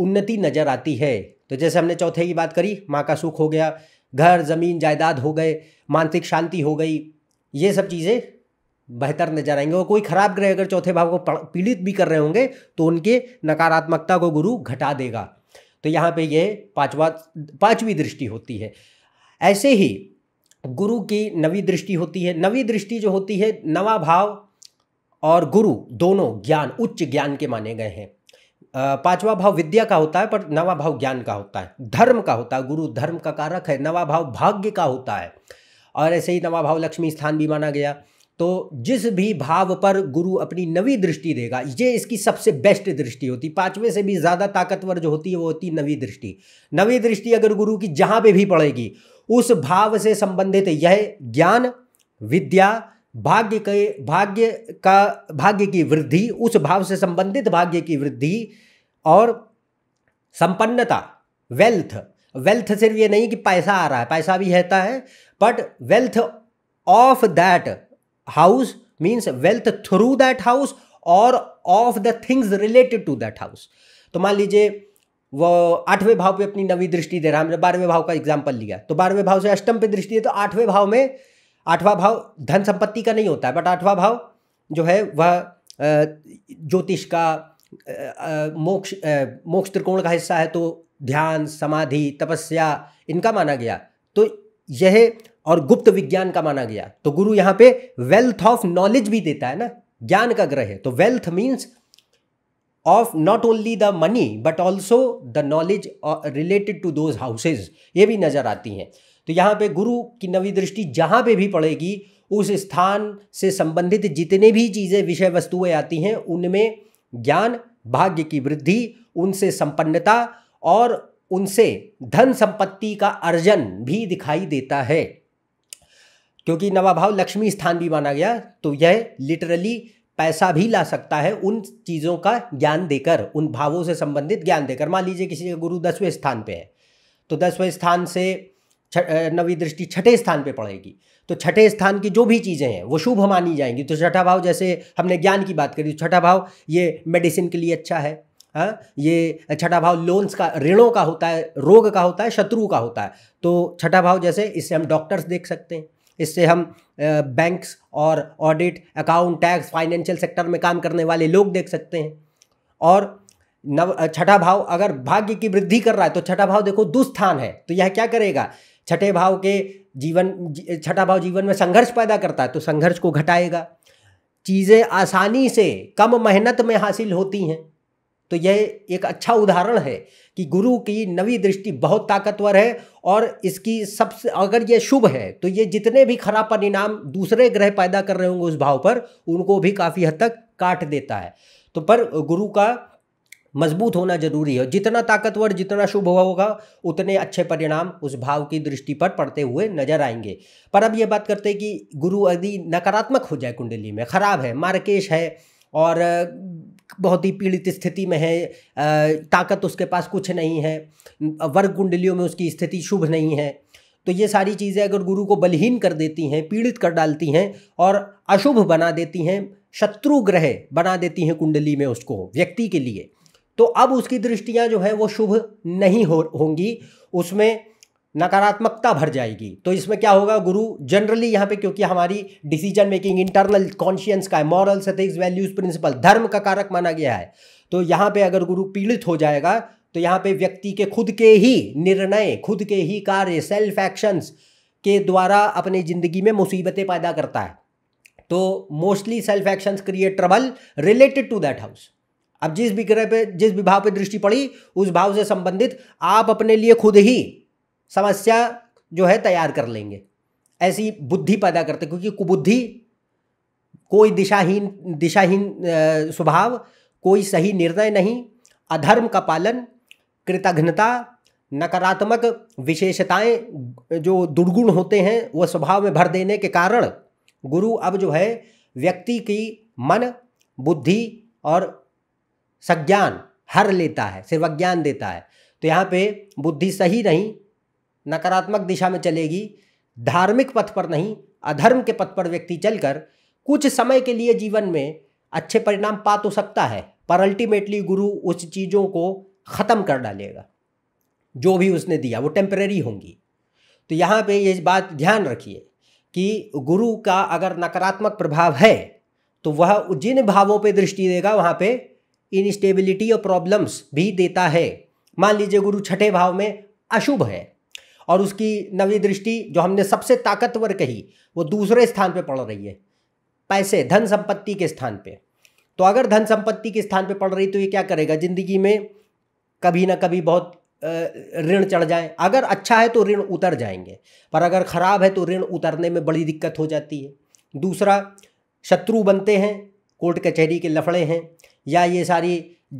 उन्नति नज़र आती है तो जैसे हमने चौथे की बात करी माँ का सुख हो गया घर ज़मीन जायदाद हो गए मानसिक शांति हो गई ये सब चीज़ें बेहतर नजर आएंगे और कोई खराब ग्रह अगर चौथे भाव को पीड़ित भी कर रहे होंगे तो उनके नकारात्मकता को गुरु घटा देगा तो यहाँ पे ये पांचवा पांचवी दृष्टि होती है ऐसे ही गुरु की नवी दृष्टि होती है नवी दृष्टि जो होती है नवा भाव और गुरु दोनों ज्ञान उच्च ज्ञान के माने गए हैं पांचवा भाव विद्या का होता है पर नवा भाव ज्ञान का होता है धर्म का होता है गुरु धर्म का कारक है नवा भाव भाग्य का होता है और ऐसे ही नवा भाव लक्ष्मी स्थान भी माना गया तो जिस भी भाव पर गुरु अपनी नवी दृष्टि देगा ये इसकी सबसे बेस्ट दृष्टि होती पांचवें से भी ज़्यादा ताकतवर जो होती है वो होती नवी दृष्टि नवी दृष्टि अगर गुरु की जहाँ पे भी पड़ेगी उस भाव से संबंधित यह ज्ञान विद्या भाग्य के भाग्य का भाग्य की वृद्धि उस भाव से संबंधित भाग्य की वृद्धि और संपन्नता वेल्थ वेल्थ सिर्फ ये नहीं कि पैसा आ रहा है पैसा भी रहता है but wealth of that house means wealth through that house और of the things related to that house तो मान लीजिए वो आठवें भाव पे अपनी नवी दृष्टि दे रहा है हमने बारहवें भाव का एग्जाम्पल लिया तो बारहवें भाव से अष्टम पे दृष्टि है तो आठवें भाव में आठवां भाव धन संपत्ति का नहीं होता है बट आठवां भाव जो है वह ज्योतिष का मोक्ष मोक्ष त्रिकोण का हिस्सा है तो ध्यान समाधि तपस्या इनका माना गया तो यह और गुप्त विज्ञान का माना गया तो गुरु यहाँ पे वेल्थ ऑफ नॉलेज भी देता है ना ज्ञान का ग्रह है तो wealth means of not only the money but also the knowledge related to those houses ये भी नज़र आती हैं तो यहाँ पे गुरु की नवी दृष्टि जहाँ पे भी पड़ेगी उस स्थान से संबंधित जितने भी चीज़ें विषय वस्तुएं आती हैं उनमें ज्ञान भाग्य की वृद्धि उनसे संपन्नता और उनसे धन संपत्ति का अर्जन भी दिखाई देता है क्योंकि नवाभाव लक्ष्मी स्थान भी माना गया तो यह लिटरली पैसा भी ला सकता है उन चीज़ों का ज्ञान देकर उन भावों से संबंधित ज्ञान देकर मान लीजिए किसी का गुरु दसवें स्थान पे है तो दसवें स्थान से नवी दृष्टि छठे स्थान पे पड़ेगी तो छठे स्थान की जो भी चीज़ें हैं वो शुभ मानी जाएंगी तो छठा भाव जैसे हमने ज्ञान की बात करी छठा भाव ये मेडिसिन के लिए अच्छा है आ? हाँ? ये छठा भाव लोन्स का ऋणों का होता है रोग का होता है शत्रु का होता है तो छठा भाव जैसे इससे हम डॉक्टर्स देख सकते हैं इससे हम बैंक्स और audit account tax financial sector में काम करने वाले लोग देख सकते हैं और नव छठा भाव अगर भाग्य की वृद्धि कर रहा है तो छठा भाव देखो दुस्थान है तो यह क्या करेगा छठे भाव के जीवन छठा भाव जीवन में संघर्ष पैदा करता है तो संघर्ष को घटाएगा चीज़ें आसानी से कम मेहनत में हासिल होती हैं तो यह एक अच्छा उदाहरण है कि गुरु की नवी दृष्टि बहुत ताकतवर है और इसकी सबसे अगर ये शुभ है तो ये जितने भी खराब परिणाम दूसरे ग्रह पैदा कर रहे होंगे उस भाव पर उनको भी काफ़ी हद तक काट देता है तो पर गुरु का मजबूत होना जरूरी है जितना ताकतवर जितना शुभ होगा उतने अच्छे परिणाम उस भाव की दृष्टि पर पड़ते हुए नजर आएंगे पर अब ये बात करते हैं कि गुरु यदि नकारात्मक हो जाए कुंडली में खराब है मार्केश है और बहुत ही पीड़ित स्थिति में है ताकत उसके पास कुछ नहीं है वर्ग कुंडलियों में उसकी स्थिति शुभ नहीं है तो ये सारी चीज़ें अगर गुरु को बलहीन कर देती हैं पीड़ित कर डालती हैं और अशुभ बना देती हैं शत्रु ग्रह बना देती हैं कुंडली में उसको व्यक्ति के लिए तो अब उसकी दृष्टियाँ जो है वो शुभ नहीं हो होंगी उसमें नकारात्मकता भर जाएगी तो इसमें क्या होगा गुरु जनरली यहाँ पे क्योंकि हमारी डिसीजन मेकिंग इंटरनल कॉन्शियंस का है मॉरल सेथिक्स वैल्यूज प्रिंसिपल धर्म का कारक माना गया है तो यहाँ पे अगर गुरु पीड़ित हो जाएगा तो यहाँ पे व्यक्ति के खुद के ही निर्णय खुद के ही कार्य सेल्फ एक्शंस के द्वारा अपनी ज़िंदगी में मुसीबतें पैदा करता है तो mostly self actions create trouble related to that house अब जिस विक्रय पे जिस विभाव पे दृष्टि पड़ी उस भाव से संबंधित आप अपने लिए खुद ही समस्या जो है तैयार कर लेंगे ऐसी बुद्धि पैदा करते क्योंकि कुबुद्धि कोई दिशाहीन दिशाहीन स्वभाव कोई सही निर्णय नहीं अधर्म का पालन कृतघ्नता नकारात्मक विशेषताएं जो दुर्गुण होते हैं वह स्वभाव में भर देने के कारण गुरु अब जो है व्यक्ति की मन बुद्धि और सज्ञान हर लेता है सिर्फ अज्ञान देता है तो यहाँ पे बुद्धि सही नहीं नकारात्मक दिशा में चलेगी धार्मिक पथ पर नहीं अधर्म के पथ पर व्यक्ति चलकर कुछ समय के लिए जीवन में अच्छे परिणाम पा तो सकता है पर अल्टीमेटली गुरु उस चीज़ों को ख़त्म कर डालेगा जो भी उसने दिया वो टेम्परेरी होंगी तो यहाँ पे ये बात ध्यान रखिए कि गुरु का अगर नकारात्मक प्रभाव है तो वह जिन भावों पे दृष्टि देगा वहाँ पे इनस्टेबिलिटी और प्रॉब्लम्स भी देता है मान लीजिए गुरु छठे भाव में अशुभ है और उसकी नवी दृष्टि जो हमने सबसे ताकतवर कही वो दूसरे स्थान पे पड़ रही है पैसे धन संपत्ति के स्थान पे तो अगर धन संपत्ति के स्थान पे पड़ रही तो ये क्या करेगा ज़िंदगी में कभी ना कभी बहुत ऋण चढ़ जाए अगर अच्छा है तो ऋण उतर जाएंगे पर अगर ख़राब है तो ऋण उतरने में बड़ी दिक्कत हो जाती है दूसरा शत्रु बनते हैं कोर्ट कचहरी के लफड़े हैं या ये सारी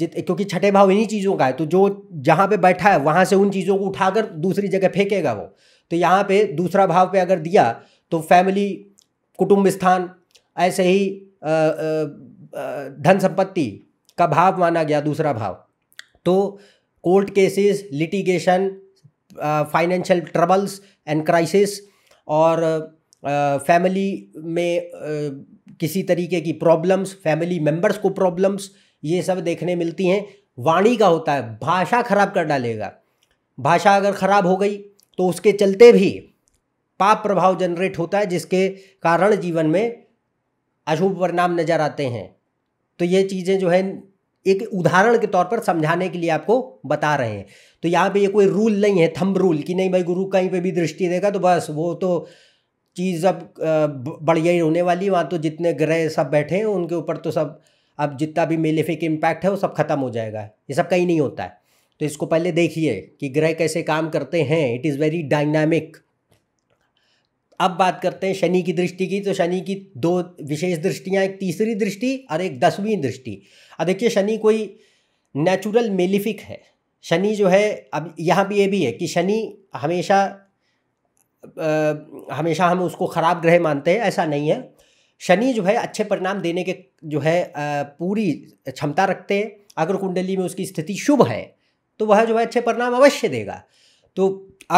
जित क्योंकि छठे भाव इन्हीं चीज़ों का है तो जो जहाँ पे बैठा है वहाँ से उन चीज़ों को उठाकर दूसरी जगह फेंकेगा वो तो यहाँ पे दूसरा भाव पे अगर दिया तो फैमिली कुटुंब स्थान ऐसे ही धन संपत्ति का भाव माना गया दूसरा भाव तो court cases litigation financial troubles and crisis और फैमिली में किसी तरीके की प्रॉब्लम्स फैमिली मेम्बर्स को प्रॉब्लम्स ये सब देखने मिलती हैं वाणी का होता है भाषा खराब कर डालेगा भाषा अगर खराब हो गई तो उसके चलते भी पाप प्रभाव जनरेट होता है जिसके कारण जीवन में अशुभ परिणाम नज़र आते हैं तो ये चीज़ें जो है एक उदाहरण के तौर पर समझाने के लिए आपको बता रहे हैं तो यहाँ पे ये कोई रूल नहीं है थंब रूल कि नहीं भाई गुरु कहीं पे भी दृष्टि देगा तो बस वो तो चीज़ अब बढ़िया ही होने वाली है वहाँ तो जितने ग्रह सब बैठे हैं उनके ऊपर तो सब अब जितना भी मेलेफिक इम्पैक्ट है वो सब ख़त्म हो जाएगा ये सब कहीं नहीं होता है तो इसको पहले देखिए कि ग्रह कैसे काम करते हैं इट इज़ वेरी डायनामिक अब बात करते हैं शनि की दृष्टि की तो शनि की दो विशेष दृष्टियाँ एक तीसरी दृष्टि और एक दसवीं दृष्टि अब देखिए शनि कोई नेचुरल मेलिफिक है शनि जो है अब यहाँ भी ये भी है कि शनि हमेशा हमेशा हम उसको ख़राब ग्रह मानते हैं ऐसा नहीं है शनि जो है अच्छे परिणाम देने के जो है पूरी क्षमता रखते हैं अगर कुंडली में उसकी स्थिति शुभ है तो वह जो है अच्छे परिणाम अवश्य देगा तो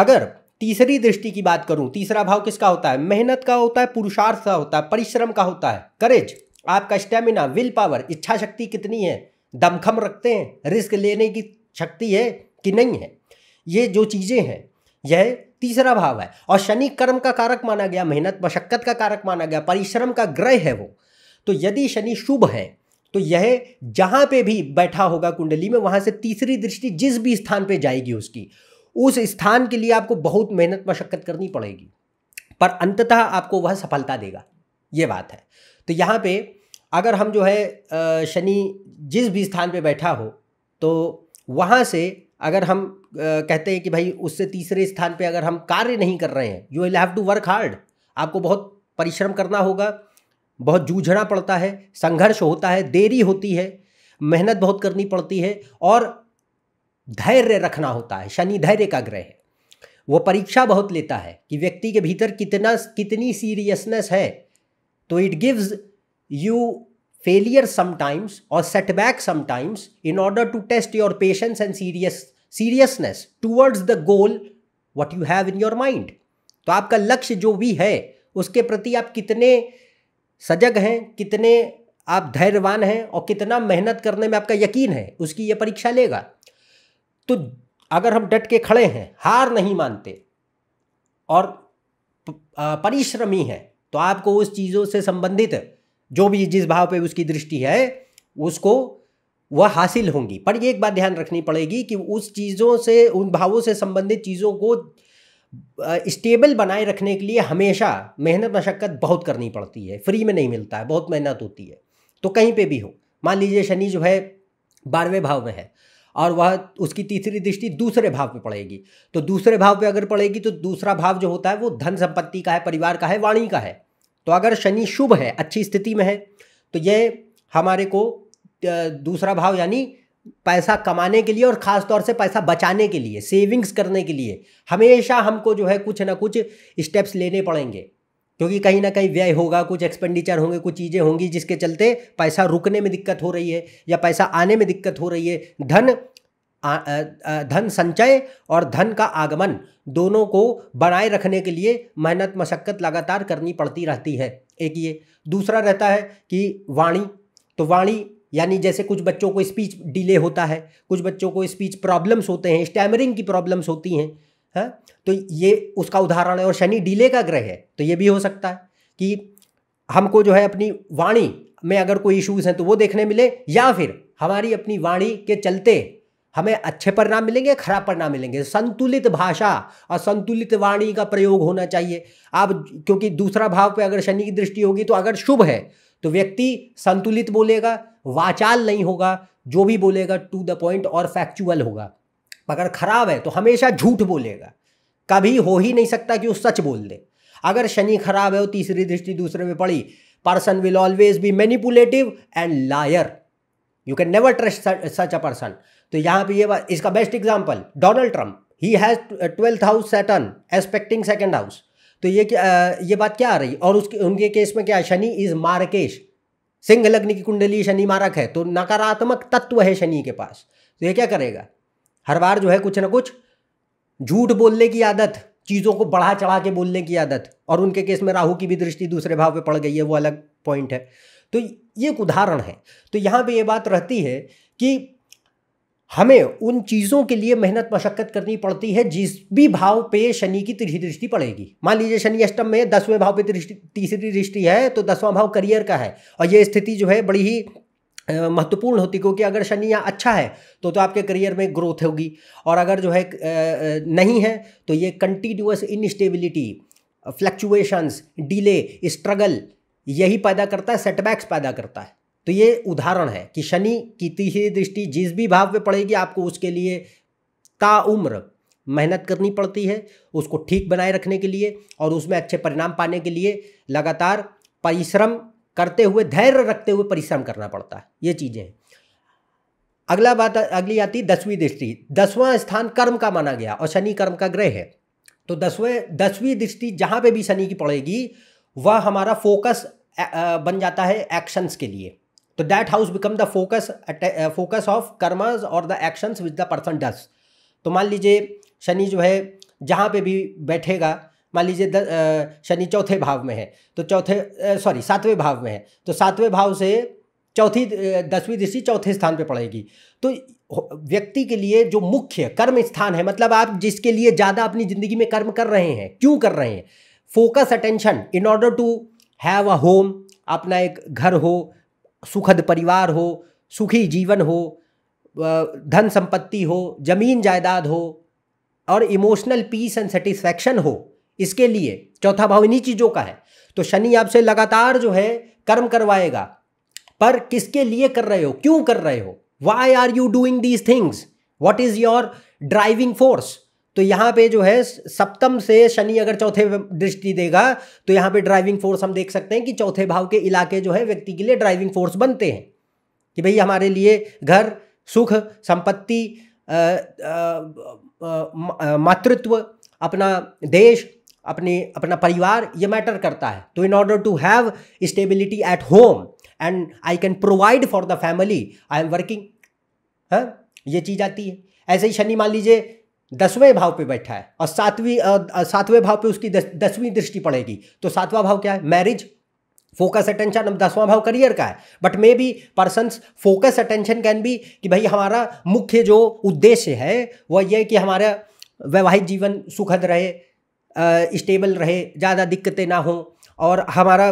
अगर तीसरी दृष्टि की बात करूं तीसरा भाव किसका होता है मेहनत का होता है पुरुषार्थ का होता है परिश्रम का होता है करेज आपका स्टेमिना विल पावर इच्छा शक्ति कितनी है दमखम रखते हैं रिस्क लेने की शक्ति है कि नहीं है ये जो चीज़ें हैं यह तीसरा भाव है और शनि कर्म का कारक माना गया मेहनत मशक्कत का कारक माना गया परिश्रम का ग्रह है वो तो यदि शनि शुभ है तो यह जहां पे भी बैठा होगा कुंडली में वहां से तीसरी दृष्टि जिस भी स्थान पे जाएगी उसकी उस स्थान के लिए आपको बहुत मेहनत मशक्कत करनी पड़ेगी पर अंततः आपको वह सफलता देगा ये बात है तो यहाँ पे अगर हम जो है शनि जिस भी स्थान पे बैठा हो तो वहाँ से अगर हम कहते हैं कि भाई उससे तीसरे स्थान पे अगर हम कार्य नहीं कर रहे हैं you will have to work hard आपको बहुत परिश्रम करना होगा बहुत जूझना पड़ता है संघर्ष होता है देरी होती है मेहनत बहुत करनी पड़ती है और धैर्य रखना होता है शनि धैर्य का ग्रह है वो परीक्षा बहुत लेता है कि व्यक्ति के भीतर कितना कितनी सीरियसनेस है तो it gives you failure sometimes और setback sometimes in order to test your patience and serious seriousness towards the goal what you have in your mind तो आपका लक्ष्य जो भी है उसके प्रति आप कितने सजग हैं कितने आप धैर्यवान हैं और कितना मेहनत करने में आपका यकीन है उसकी ये परीक्षा लेगा तो अगर हम डट के खड़े हैं हार नहीं मानते और परिश्रमी हैं तो आपको उस चीज़ों से संबंधित जो भी जिस भाव पे उसकी दृष्टि है उसको वह हासिल होंगी पर यह एक बात ध्यान रखनी पड़ेगी कि उस चीज़ों से उन भावों से संबंधित चीज़ों को स्टेबल बनाए रखने के लिए हमेशा मेहनत मशक्क़त बहुत करनी पड़ती है फ्री में नहीं मिलता है बहुत मेहनत होती है तो कहीं पे भी हो मान लीजिए शनि जो है बारहवें भाव में है और वह उसकी तीसरी दृष्टि दूसरे भाव पे पड़ेगी तो दूसरे भाव पे अगर पड़ेगी तो दूसरा भाव जो होता है वो धन संपत्ति का है परिवार का है वाणी का है तो अगर शनि शुभ है अच्छी स्थिति में है तो यह हमारे को दूसरा भाव यानी पैसा कमाने के लिए और ख़ास तौर से पैसा बचाने के लिए सेविंग्स करने के लिए हमेशा हमको जो है कुछ ना कुछ स्टेप्स लेने पड़ेंगे क्योंकि कहीं ना कहीं व्यय होगा कुछ एक्सपेंडिचर होंगे कुछ चीज़ें होंगी जिसके चलते पैसा रुकने में दिक्कत हो रही है या पैसा आने में दिक्कत हो रही है धन धन संचय और धन का आगमन दोनों को बनाए रखने के लिए मेहनत मशक्क़त लगातार करनी पड़ती रहती है एक ये दूसरा रहता है कि वाणी तो वाणी यानी जैसे कुछ बच्चों को स्पीच डिले होता है कुछ बच्चों को स्पीच प्रॉब्लम्स होते हैं स्टैमरिंग की प्रॉब्लम्स होती हैं हाँ तो ये उसका उदाहरण है और शनि डिले का ग्रह है तो ये भी हो सकता है कि हमको जो है अपनी वाणी में अगर कोई इश्यूज़ हैं तो वो देखने मिले या फिर हमारी अपनी वाणी के चलते हमें अच्छे परिणाम मिलेंगे खराब परिणाम मिलेंगे संतुलित भाषा और संतुलित वाणी का प्रयोग होना चाहिए आप क्योंकि दूसरा भाव पे अगर शनि की दृष्टि होगी तो अगर शुभ है तो व्यक्ति संतुलित बोलेगा वाचाल नहीं होगा जो भी बोलेगा टू द पॉइंट और फैक्चुअल होगा अगर खराब है तो हमेशा झूठ बोलेगा कभी हो ही नहीं सकता कि वो सच बोल दे अगर शनि खराब है वो तीसरी दृष्टि दूसरे में पड़ी person will always be manipulative and liar you can never trust such a person तो यहाँ पे ये बात इसका best example Donald Trump he has twelfth house Saturn expecting second house तो ये क्या ये बात क्या आ रही और उसके उनके केस में क्या है शनि इज मारकेश सिंह लग्न की कुंडली शनि मारक है तो नकारात्मक तत्व है शनि के पास तो ये क्या करेगा हर बार जो है कुछ ना कुछ झूठ बोलने की आदत चीज़ों को बढ़ा चढ़ा के बोलने की आदत और उनके केस में राहु की भी दृष्टि दूसरे भाव पे पड़ गई है वो अलग पॉइंट है तो ये एक उदाहरण है तो यहाँ पे ये बात रहती है कि हमें उन चीज़ों के लिए मेहनत मशक्क़त करनी पड़ती है जिस भी भाव पे शनि की तिरछी दृष्टि पड़ेगी मान लीजिए शनि अष्टम में दसवें भाव पे दृष्टि तीसरी दृष्टि है तो दसवां भाव करियर का है और ये स्थिति जो है बड़ी ही महत्वपूर्ण होती क्योंकि अगर शनि यहाँ अच्छा है तो तो आपके करियर में ग्रोथ होगी और अगर जो है नहीं है तो ये continuous instability fluctuations delay struggle यही पैदा करता है सेटबैक्स पैदा करता है तो ये उदाहरण है कि शनि की तीसरी दृष्टि जिस भी भाव पे पड़ेगी आपको उसके लिए ताउम्र मेहनत करनी पड़ती है उसको ठीक बनाए रखने के लिए और उसमें अच्छे परिणाम पाने के लिए लगातार परिश्रम करते हुए धैर्य रखते हुए परिश्रम करना पड़ता है ये चीज़ें अगला बात अगली आती दसवीं दृष्टि दसवां स्थान कर्म का माना गया और शनि कर्म का ग्रह है तो दसवें दसवीं दृष्टि जहाँ पे भी शनि की पड़ेगी वह हमारा फोकस बन जाता है एक्शंस के लिए तो that house become the focus focus of कर्मज और the actions which the person does तो मान लीजिए शनि जो है जहाँ पे भी बैठेगा मान लीजिए uh, शनि चौथे भाव में है तो चौथे सॉरी uh, सातवें भाव में है तो सातवें भाव से चौथी uh, दसवीं दृष्टि चौथे स्थान पे पड़ेगी तो व्यक्ति के लिए जो मुख्य कर्म स्थान है मतलब आप जिसके लिए ज़्यादा अपनी ज़िंदगी में कर्म कर रहे हैं क्यों कर रहे हैं focus attention in order to have a home अपना एक घर हो सुखद परिवार हो सुखी जीवन हो धन संपत्ति हो जमीन जायदाद हो और इमोशनल पीस एंड सेटिस्फैक्शन हो इसके लिए चौथा भाव इन्हीं चीज़ों का है तो शनि आपसे लगातार जो है कर्म करवाएगा पर किसके लिए कर रहे हो क्यों कर रहे हो why are you doing these things what is your driving force तो यहाँ पे जो है सप्तम से शनि अगर चौथे दृष्टि देगा तो यहाँ पे ड्राइविंग फोर्स हम देख सकते हैं कि चौथे भाव के इलाके जो है व्यक्ति के लिए ड्राइविंग फोर्स बनते हैं कि भाई हमारे लिए घर सुख संपत्ति मातृत्व अपना देश अपने अपना परिवार ये मैटर करता है तो in order to have stability at home and I can provide for the family I am working है ये चीज़ आती है ऐसे ही शनि मान लीजिए दसवें भाव पे बैठा है और सातवीं सातवें भाव पे उसकी दसवीं दृष्टि पड़ेगी तो सातवां भाव क्या है मैरिज फोकस अटेंशन अब दसवां भाव करियर का है but maybe person focus attention can be कि भाई हमारा मुख्य जो उद्देश्य है वह यह कि हमारा वैवाहिक जीवन सुखद रहे स्टेबल रहे ज़्यादा दिक्कतें ना हों और हमारा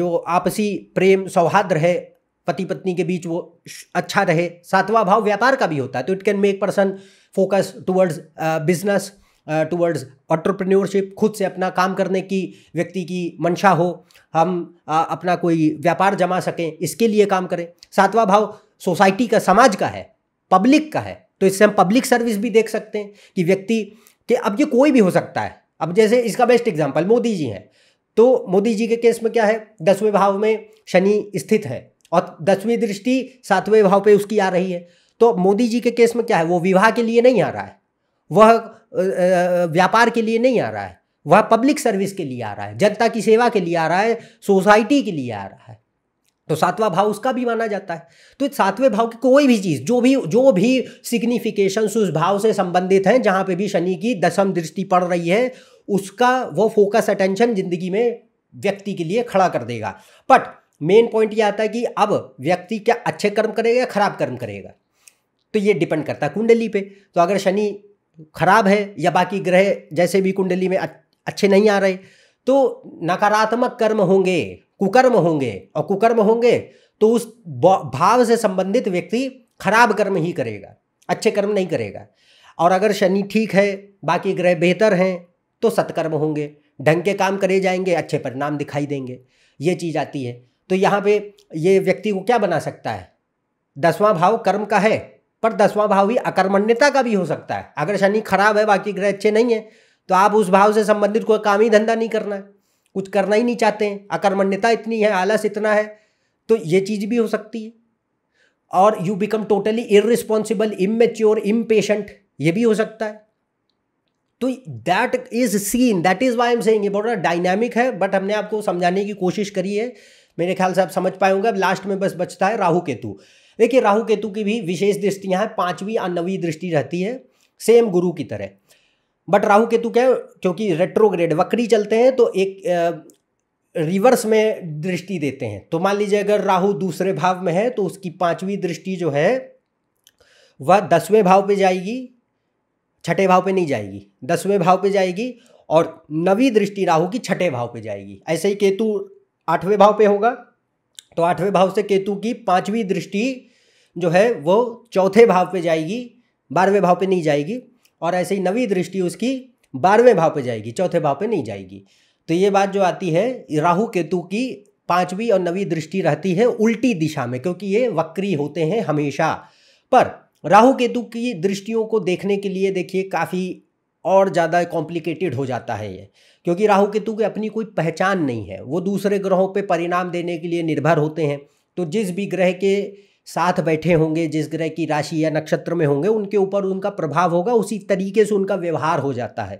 जो आपसी प्रेम सौहार्द रहे पति पत्नी के बीच वो अच्छा रहे सातवां भाव व्यापार का भी होता है तो it can make person focus towards business towards entrepreneurship खुद से अपना काम करने की व्यक्ति की मंशा हो हम आ, अपना कोई व्यापार जमा सकें इसके लिए काम करें सातवां भाव सोसाइटी का समाज का है पब्लिक का है तो इससे हम पब्लिक सर्विस भी देख सकते हैं कि व्यक्ति के अब ये कोई भी हो सकता है अब जैसे इसका बेस्ट एग्जाम्पल मोदी जी हैं तो मोदी जी के केस में क्या है दसवें भाव में शनि स्थित है और दसवीं दृष्टि सातवें भाव पे उसकी आ रही है तो मोदी जी के केस में क्या है वो विवाह के लिए नहीं आ रहा है वह व्यापार के लिए नहीं आ रहा है वह पब्लिक सर्विस के लिए आ रहा है जनता की सेवा के लिए आ रहा है सोसाइटी के लिए आ रहा है तो सातवां भाव उसका भी माना जाता है तो सातवें भाव की कोई भी चीज़ जो भी जो भी सिग्निफिकेशन उस भाव से संबंधित हैं जहाँ पे भी शनि की दशम दृष्टि पड़ रही है उसका वो फोकस अटेंशन जिंदगी में व्यक्ति के लिए खड़ा कर देगा बट मेन पॉइंट ये आता है कि अब व्यक्ति क्या अच्छे कर्म करेगा या खराब कर्म करेगा तो ये डिपेंड करता है कुंडली पे तो अगर शनि खराब है या बाकी ग्रह जैसे भी कुंडली में अच्छे नहीं आ रहे तो नकारात्मक कर्म होंगे कुकर्म होंगे और कुकर्म होंगे तो उस भाव से संबंधित व्यक्ति खराब कर्म ही करेगा अच्छे कर्म नहीं करेगा और अगर शनि ठीक है बाकी ग्रह बेहतर हैं तो सत्कर्म होंगे ढंग के काम करे जाएंगे अच्छे परिणाम दिखाई देंगे ये चीज़ आती है तो यहाँ पे ये व्यक्ति को क्या बना सकता है दसवां भाव कर्म का है पर दसवां भाव ही अकर्मण्यता का भी हो सकता है अगर शनि खराब है बाकी ग्रह अच्छे नहीं है तो आप उस भाव से संबंधित कोई काम ही धंधा नहीं करना है कुछ करना ही नहीं चाहते हैं अकर्मण्यता इतनी है आलस इतना है तो ये चीज़ भी हो सकती है और you become totally irresponsible immature impatient ये भी हो सकता है तो that is seen that is why am saying ये डायनामिक है बट हमने आपको समझाने की कोशिश करी है मेरे ख्याल से आप समझ पाए होंगे अब लास्ट में बस बचता है राहु केतु देखिए राहु केतु की भी विशेष दृष्टियाँ हैं पाँचवीं और नवी दृष्टि रहती है सेम गुरु की तरह बट राहु केतु क्या क्योंकि रेट्रोग्रेड वक्री चलते हैं तो एक रिवर्स में दृष्टि देते हैं तो मान लीजिए अगर राहु दूसरे भाव में है तो उसकी पांचवी दृष्टि जो है वह दसवें भाव पे जाएगी छठे भाव पे नहीं जाएगी दसवें भाव पे जाएगी और नवी दृष्टि राहु की छठे भाव पे जाएगी ऐसे ही केतु आठवें भाव पे होगा तो आठवें भाव से केतु की पांचवी दृष्टि जो है वो चौथे भाव पे जाएगी बारहवें भाव पे नहीं जाएगी और ऐसे ही नवी दृष्टि उसकी बारहवें भाव पे जाएगी चौथे भाव पे नहीं जाएगी तो ये बात जो आती है राहु केतु की पांचवी और नवी दृष्टि रहती है उल्टी दिशा में क्योंकि ये वक्री होते हैं हमेशा पर राहु केतु की दृष्टियों को देखने के लिए देखिए काफ़ी और ज़्यादा कॉम्प्लिकेटेड हो जाता है ये क्योंकि राहु केतु की अपनी कोई पहचान नहीं है वो दूसरे ग्रहों पे परिणाम देने के लिए निर्भर होते हैं तो जिस भी ग्रह के साथ बैठे होंगे जिस ग्रह की राशि या नक्षत्र में होंगे उनके ऊपर उनका प्रभाव होगा उसी तरीके से उनका व्यवहार हो जाता है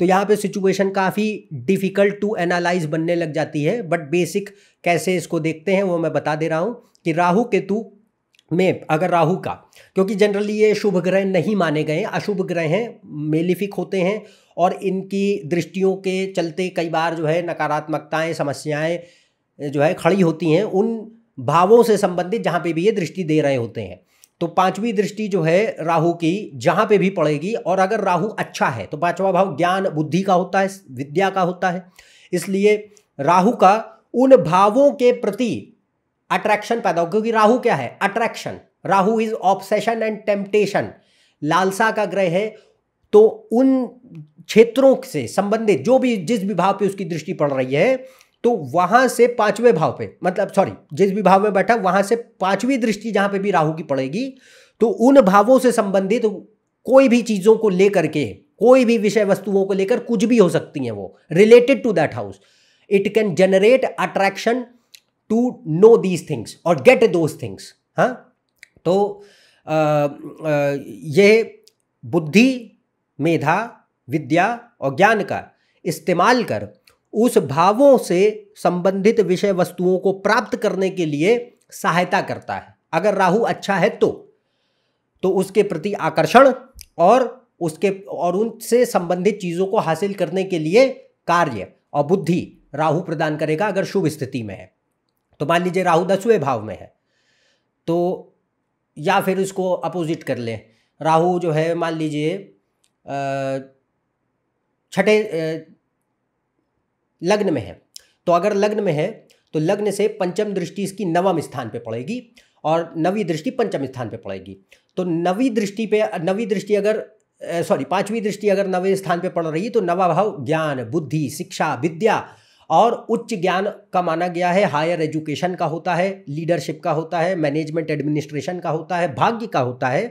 तो यहाँ पे सिचुएशन काफ़ी डिफ़िकल्ट टू एनालाइज बनने लग जाती है बट बेसिक कैसे इसको देखते हैं वो मैं बता दे रहा हूँ कि राहु केतु में अगर राहु का क्योंकि जनरली ये शुभ ग्रह नहीं माने गए अशुभ ग्रह हैं मेलिफिक होते हैं और इनकी दृष्टियों के चलते कई बार जो है नकारात्मकताएं समस्याएं जो है खड़ी होती हैं उन भावों से संबंधित जहाँ पे भी ये दृष्टि दे रहे होते हैं तो पांचवी दृष्टि जो है राहु की जहाँ पे भी पड़ेगी और अगर राहु अच्छा है तो पांचवा भाव ज्ञान बुद्धि का होता है विद्या का होता है इसलिए राहु का उन भावों के प्रति अट्रैक्शन पैदा हो क्योंकि राहु क्या है attraction Rahu is obsession and temptation लालसा का ग्रह है तो उन क्षेत्रों से संबंधित जो भी जिस भी भाव पे उसकी दृष्टि पड़ रही है तो वहां से पांचवें भाव पे मतलब सॉरी जिस भी भाव में बैठा वहां से पांचवी दृष्टि जहां पे भी राहु की पड़ेगी तो उन भावों से संबंधित तो कोई भी चीजों को लेकर के कोई भी विषय वस्तुओं को लेकर कुछ भी हो सकती हैं वो related to that house it can generate attraction to know these things और गेट दोज थिंग्स हाँ तो यह ये बुद्धि मेधा विद्या और ज्ञान का इस्तेमाल कर उस भावों से संबंधित विषय वस्तुओं को प्राप्त करने के लिए सहायता करता है अगर राहु अच्छा है तो तो उसके प्रति आकर्षण और उसके और उनसे संबंधित चीज़ों को हासिल करने के लिए कार्य और बुद्धि राहु प्रदान करेगा अगर शुभ स्थिति में है तो मान लीजिए राहु दसवें भाव में है तो या फिर उसको अपोजिट कर ले राहु जो है मान लीजिए छठे लग्न में है तो अगर लग्न में है तो लग्न से पंचम दृष्टि इसकी नवम स्थान पे पड़ेगी और नवी दृष्टि पंचम स्थान पे पड़ेगी तो नवी दृष्टि पे नवी दृष्टि अगर सॉरी पांचवी दृष्टि अगर नवे स्थान पे पड़ रही है तो नवा भाव ज्ञान बुद्धि शिक्षा विद्या और उच्च ज्ञान का माना गया है हायर एजुकेशन का होता है लीडरशिप का होता है मैनेजमेंट एडमिनिस्ट्रेशन का होता है भाग्य का होता है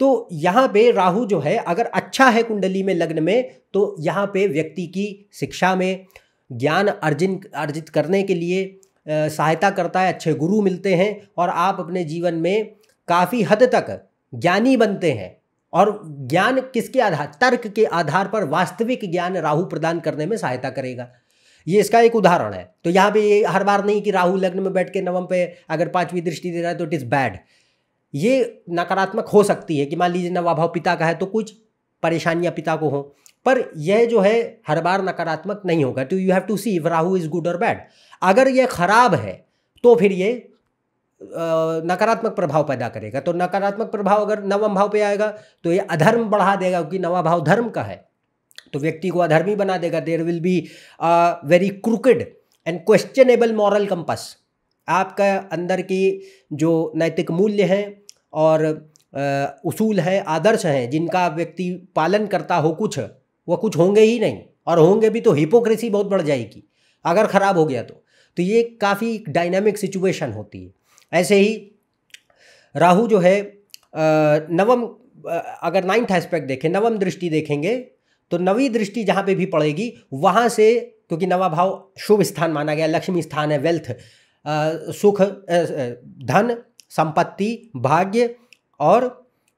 तो यहाँ पे राहु जो है अगर अच्छा है कुंडली में लग्न में तो यहाँ पे व्यक्ति की शिक्षा में ज्ञान अर्जन अर्जित करने के लिए सहायता करता है अच्छे गुरु मिलते हैं और आप अपने जीवन में काफ़ी हद तक ज्ञानी बनते हैं और ज्ञान किसके आधार तर्क के आधार पर वास्तविक ज्ञान राहु प्रदान करने में सहायता करेगा ये इसका एक उदाहरण है तो यहाँ पे हर बार नहीं कि राहु लग्न में बैठ के नवम पे अगर पांचवी दृष्टि दे रहा है तो इट इज़ बैड ये नकारात्मक हो सकती है कि मान लीजिए नवाभाव पिता का है तो कुछ परेशानियाँ पिता को हों पर यह जो है हर बार नकारात्मक नहीं होगा to you have to see if Rahu is good और बैड अगर यह खराब है तो फिर ये नकारात्मक प्रभाव पैदा करेगा तो नकारात्मक प्रभाव अगर नवम भाव पे आएगा तो ये अधर्म बढ़ा देगा क्योंकि नवा भाव धर्म का है तो व्यक्ति को अधर्मी बना देगा there will be very crooked and questionable moral compass आपका अंदर की जो नैतिक मूल्य हैं और उसूल हैं आदर्श हैं जिनका व्यक्ति पालन करता हो कुछ वह कुछ होंगे ही नहीं और होंगे भी तो हिपोक्रेसी बहुत बढ़ जाएगी अगर ख़राब हो गया तो तो ये काफ़ी डायनामिक सिचुएशन होती है ऐसे ही राहु जो है नवम अगर नाइन्थ एस्पेक्ट देखें नवम दृष्टि देखेंगे तो नवी दृष्टि जहाँ पे भी पड़ेगी वहाँ से क्योंकि नवा भाव शुभ स्थान माना गया लक्ष्मी स्थान है वेल्थ सुख धन संपत्ति भाग्य और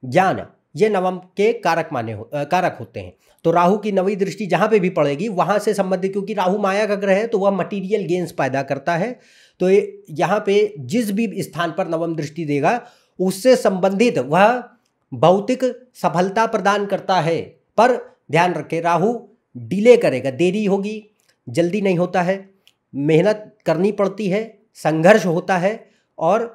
ज्ञान ये नवम के कारक माने हो कारक होते हैं तो राहु की नवी दृष्टि जहाँ पे भी पड़ेगी वहाँ से संबंधित क्योंकि राहु माया का ग्रह है तो वह मटेरियल गेंस पैदा करता है तो यहाँ पे जिस भी स्थान पर नवम दृष्टि देगा उससे संबंधित वह भौतिक सफलता प्रदान करता है पर ध्यान रखें राहु डिले करेगा देरी होगी जल्दी नहीं होता है मेहनत करनी पड़ती है संघर्ष होता है और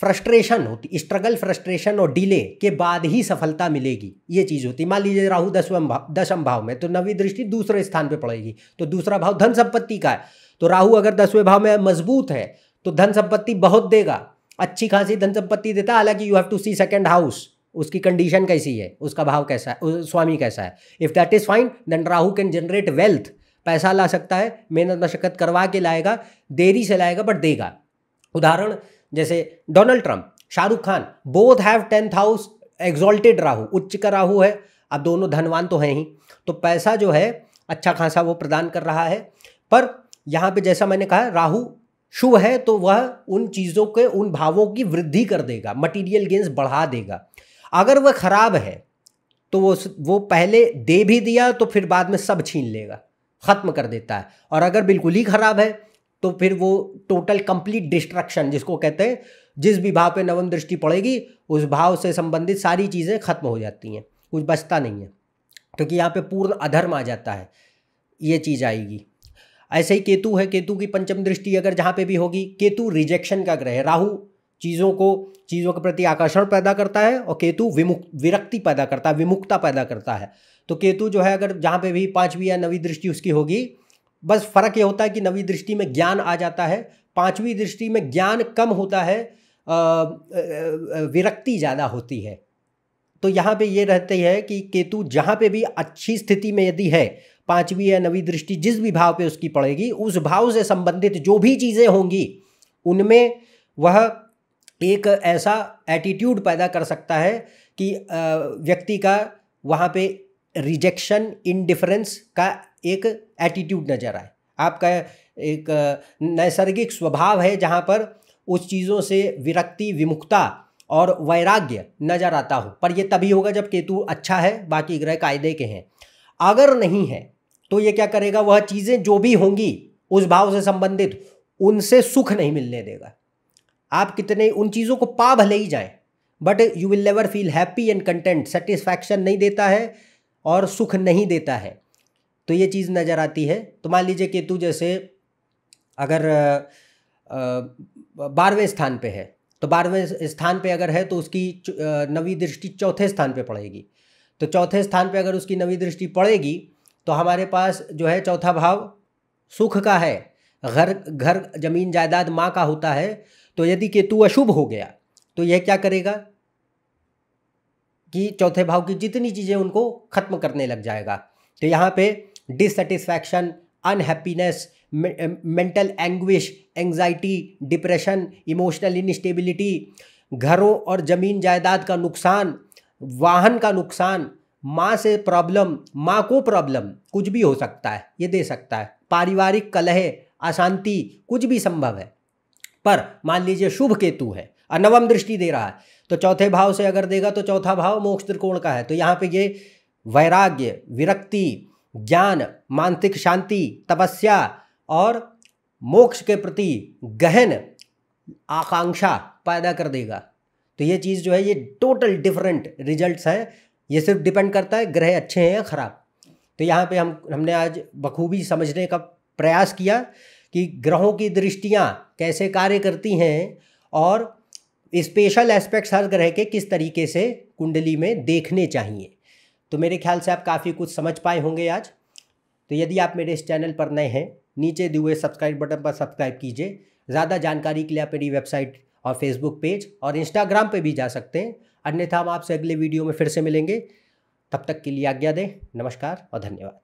फ्रस्ट्रेशन होती स्ट्रगल फ्रस्ट्रेशन और डिले के बाद ही सफलता मिलेगी ये चीज़ होती है मान लीजिए राहु दसवम भाव दसम भाव में तो नवी दृष्टि दूसरे स्थान पे पड़ेगी तो दूसरा भाव धन संपत्ति का है तो राहु अगर दसवें भाव में मजबूत है तो धन संपत्ति बहुत देगा अच्छी खासी धन संपत्ति देता हालांकि you have to see second house उसकी कंडीशन कैसी है उसका भाव कैसा है स्वामी कैसा है if that is fine then Rahu can generate wealth पैसा ला सकता है मेहनत मशक्क़त करवा के लाएगा देरी से लाएगा बट देगा उदाहरण जैसे Donald Trump Shahrukh Khan both have tenth house exalted Rahu उच्च का राहु है अब दोनों धनवान तो हैं ही तो पैसा जो है अच्छा खासा वो प्रदान कर रहा है पर यहाँ पे जैसा मैंने कहा राहु शुभ है तो वह उन चीज़ों के उन भावों की वृद्धि कर देगा मटेरियल गेंस बढ़ा देगा अगर वह खराब है तो वो वो पहले दे भी दिया तो फिर बाद में सब छीन लेगा ख़त्म कर देता है और अगर बिल्कुल ही ख़राब है तो फिर वो टोटल कंप्लीट डिस्ट्रक्शन जिसको कहते हैं जिस भी भाव पे नवम दृष्टि पड़ेगी उस भाव से संबंधित सारी चीज़ें खत्म हो जाती हैं कुछ बचता नहीं है क्योंकि यहाँ पे पूर्ण अधर्म आ जाता है ये चीज़ आएगी ऐसे ही केतु है केतु की पंचम दृष्टि अगर जहाँ पे भी होगी केतु रिजेक्शन का ग्रह है राहु चीज़ों को चीज़ों के प्रति आकर्षण पैदा करता है और केतु विमुक् विरक्ति पैदा करता है विमुखता पैदा करता है तो केतु जो है अगर जहाँ पे भी पाँचवीं या नवी दृष्टि उसकी होगी बस फर्क ये होता है कि नवी दृष्टि में ज्ञान आ जाता है पाँचवीं दृष्टि में ज्ञान कम होता है विरक्ति ज़्यादा होती है तो यहाँ पे ये रहती है कि केतु जहाँ पे भी अच्छी स्थिति में यदि है पाँचवीं या नवी दृष्टि जिस भी भाव पे उसकी पड़ेगी उस भाव से संबंधित जो भी चीज़ें होंगी उनमें वह एक ऐसा एटीट्यूड पैदा कर सकता है कि व्यक्ति का वहाँ पे रिजेक्शन इनडिफरेंस का एक एटीट्यूड नज़र आए आपका एक नैसर्गिक स्वभाव है जहाँ पर उस चीज़ों से विरक्ति विमुखता और वैराग्य नज़र आता हो पर यह तभी होगा जब केतु अच्छा है बाकी ग्रह कायदे के हैं अगर नहीं है तो ये क्या करेगा वह चीज़ें जो भी होंगी उस भाव से संबंधित उनसे सुख नहीं मिलने देगा आप कितने उन चीज़ों को पा भले ही जाएं but you will never feel happy and content satisfaction नहीं देता है और सुख नहीं देता है तो ये चीज़ नज़र आती है तो मान लीजिए केतु जैसे अगर बारहवें स्थान पे है तो बारहवें स्थान पे अगर है तो उसकी नवी दृष्टि चौथे स्थान पे पड़ेगी तो चौथे स्थान पे अगर उसकी नवी दृष्टि पड़ेगी तो हमारे पास जो है चौथा भाव सुख का है घर घर ज़मीन जायदाद माँ का होता है तो यदि केतु अशुभ हो गया तो यह क्या करेगा कि चौथे भाव की जितनी चीज़ें उनको ख़त्म करने लग जाएगा तो यहाँ पे dissatisfaction unhappiness mental anguish anxiety depression emotional instability घरों और ज़मीन जायदाद का नुकसान वाहन का नुकसान माँ से प्रॉब्लम माँ को प्रॉब्लम कुछ भी हो सकता है ये दे सकता है पारिवारिक कलह अशांति कुछ भी संभव है पर मान लीजिए शुभ केतु है नवम दृष्टि दे रहा है तो चौथे भाव से अगर देगा तो चौथा भाव मोक्ष त्रिकोण का है तो यहाँ पे ये वैराग्य विरक्ति ज्ञान मानसिक शांति तपस्या और मोक्ष के प्रति गहन आकांक्षा पैदा कर देगा तो ये चीज़ जो है ये टोटल डिफरेंट रिजल्ट्स हैं ये सिर्फ डिपेंड करता है ग्रह अच्छे हैं या ख़राब तो यहाँ पे हम हमने आज बखूबी समझने का प्रयास किया कि ग्रहों की दृष्टियाँ कैसे कार्य करती हैं और स्पेशल एस्पेक्ट्स हर ग्रह के किस तरीके से कुंडली में देखने चाहिए तो मेरे ख्याल से आप काफ़ी कुछ समझ पाए होंगे आज तो यदि आप मेरे इस चैनल पर नए हैं नीचे दिए हुए सब्सक्राइब बटन पर सब्सक्राइब कीजिए ज़्यादा जानकारी के लिए आप मेरी वेबसाइट और फेसबुक पेज और इंस्टाग्राम पे भी जा सकते हैं अन्यथा हम आपसे अगले वीडियो में फिर से मिलेंगे तब तक के लिए आज्ञा दें नमस्कार और धन्यवाद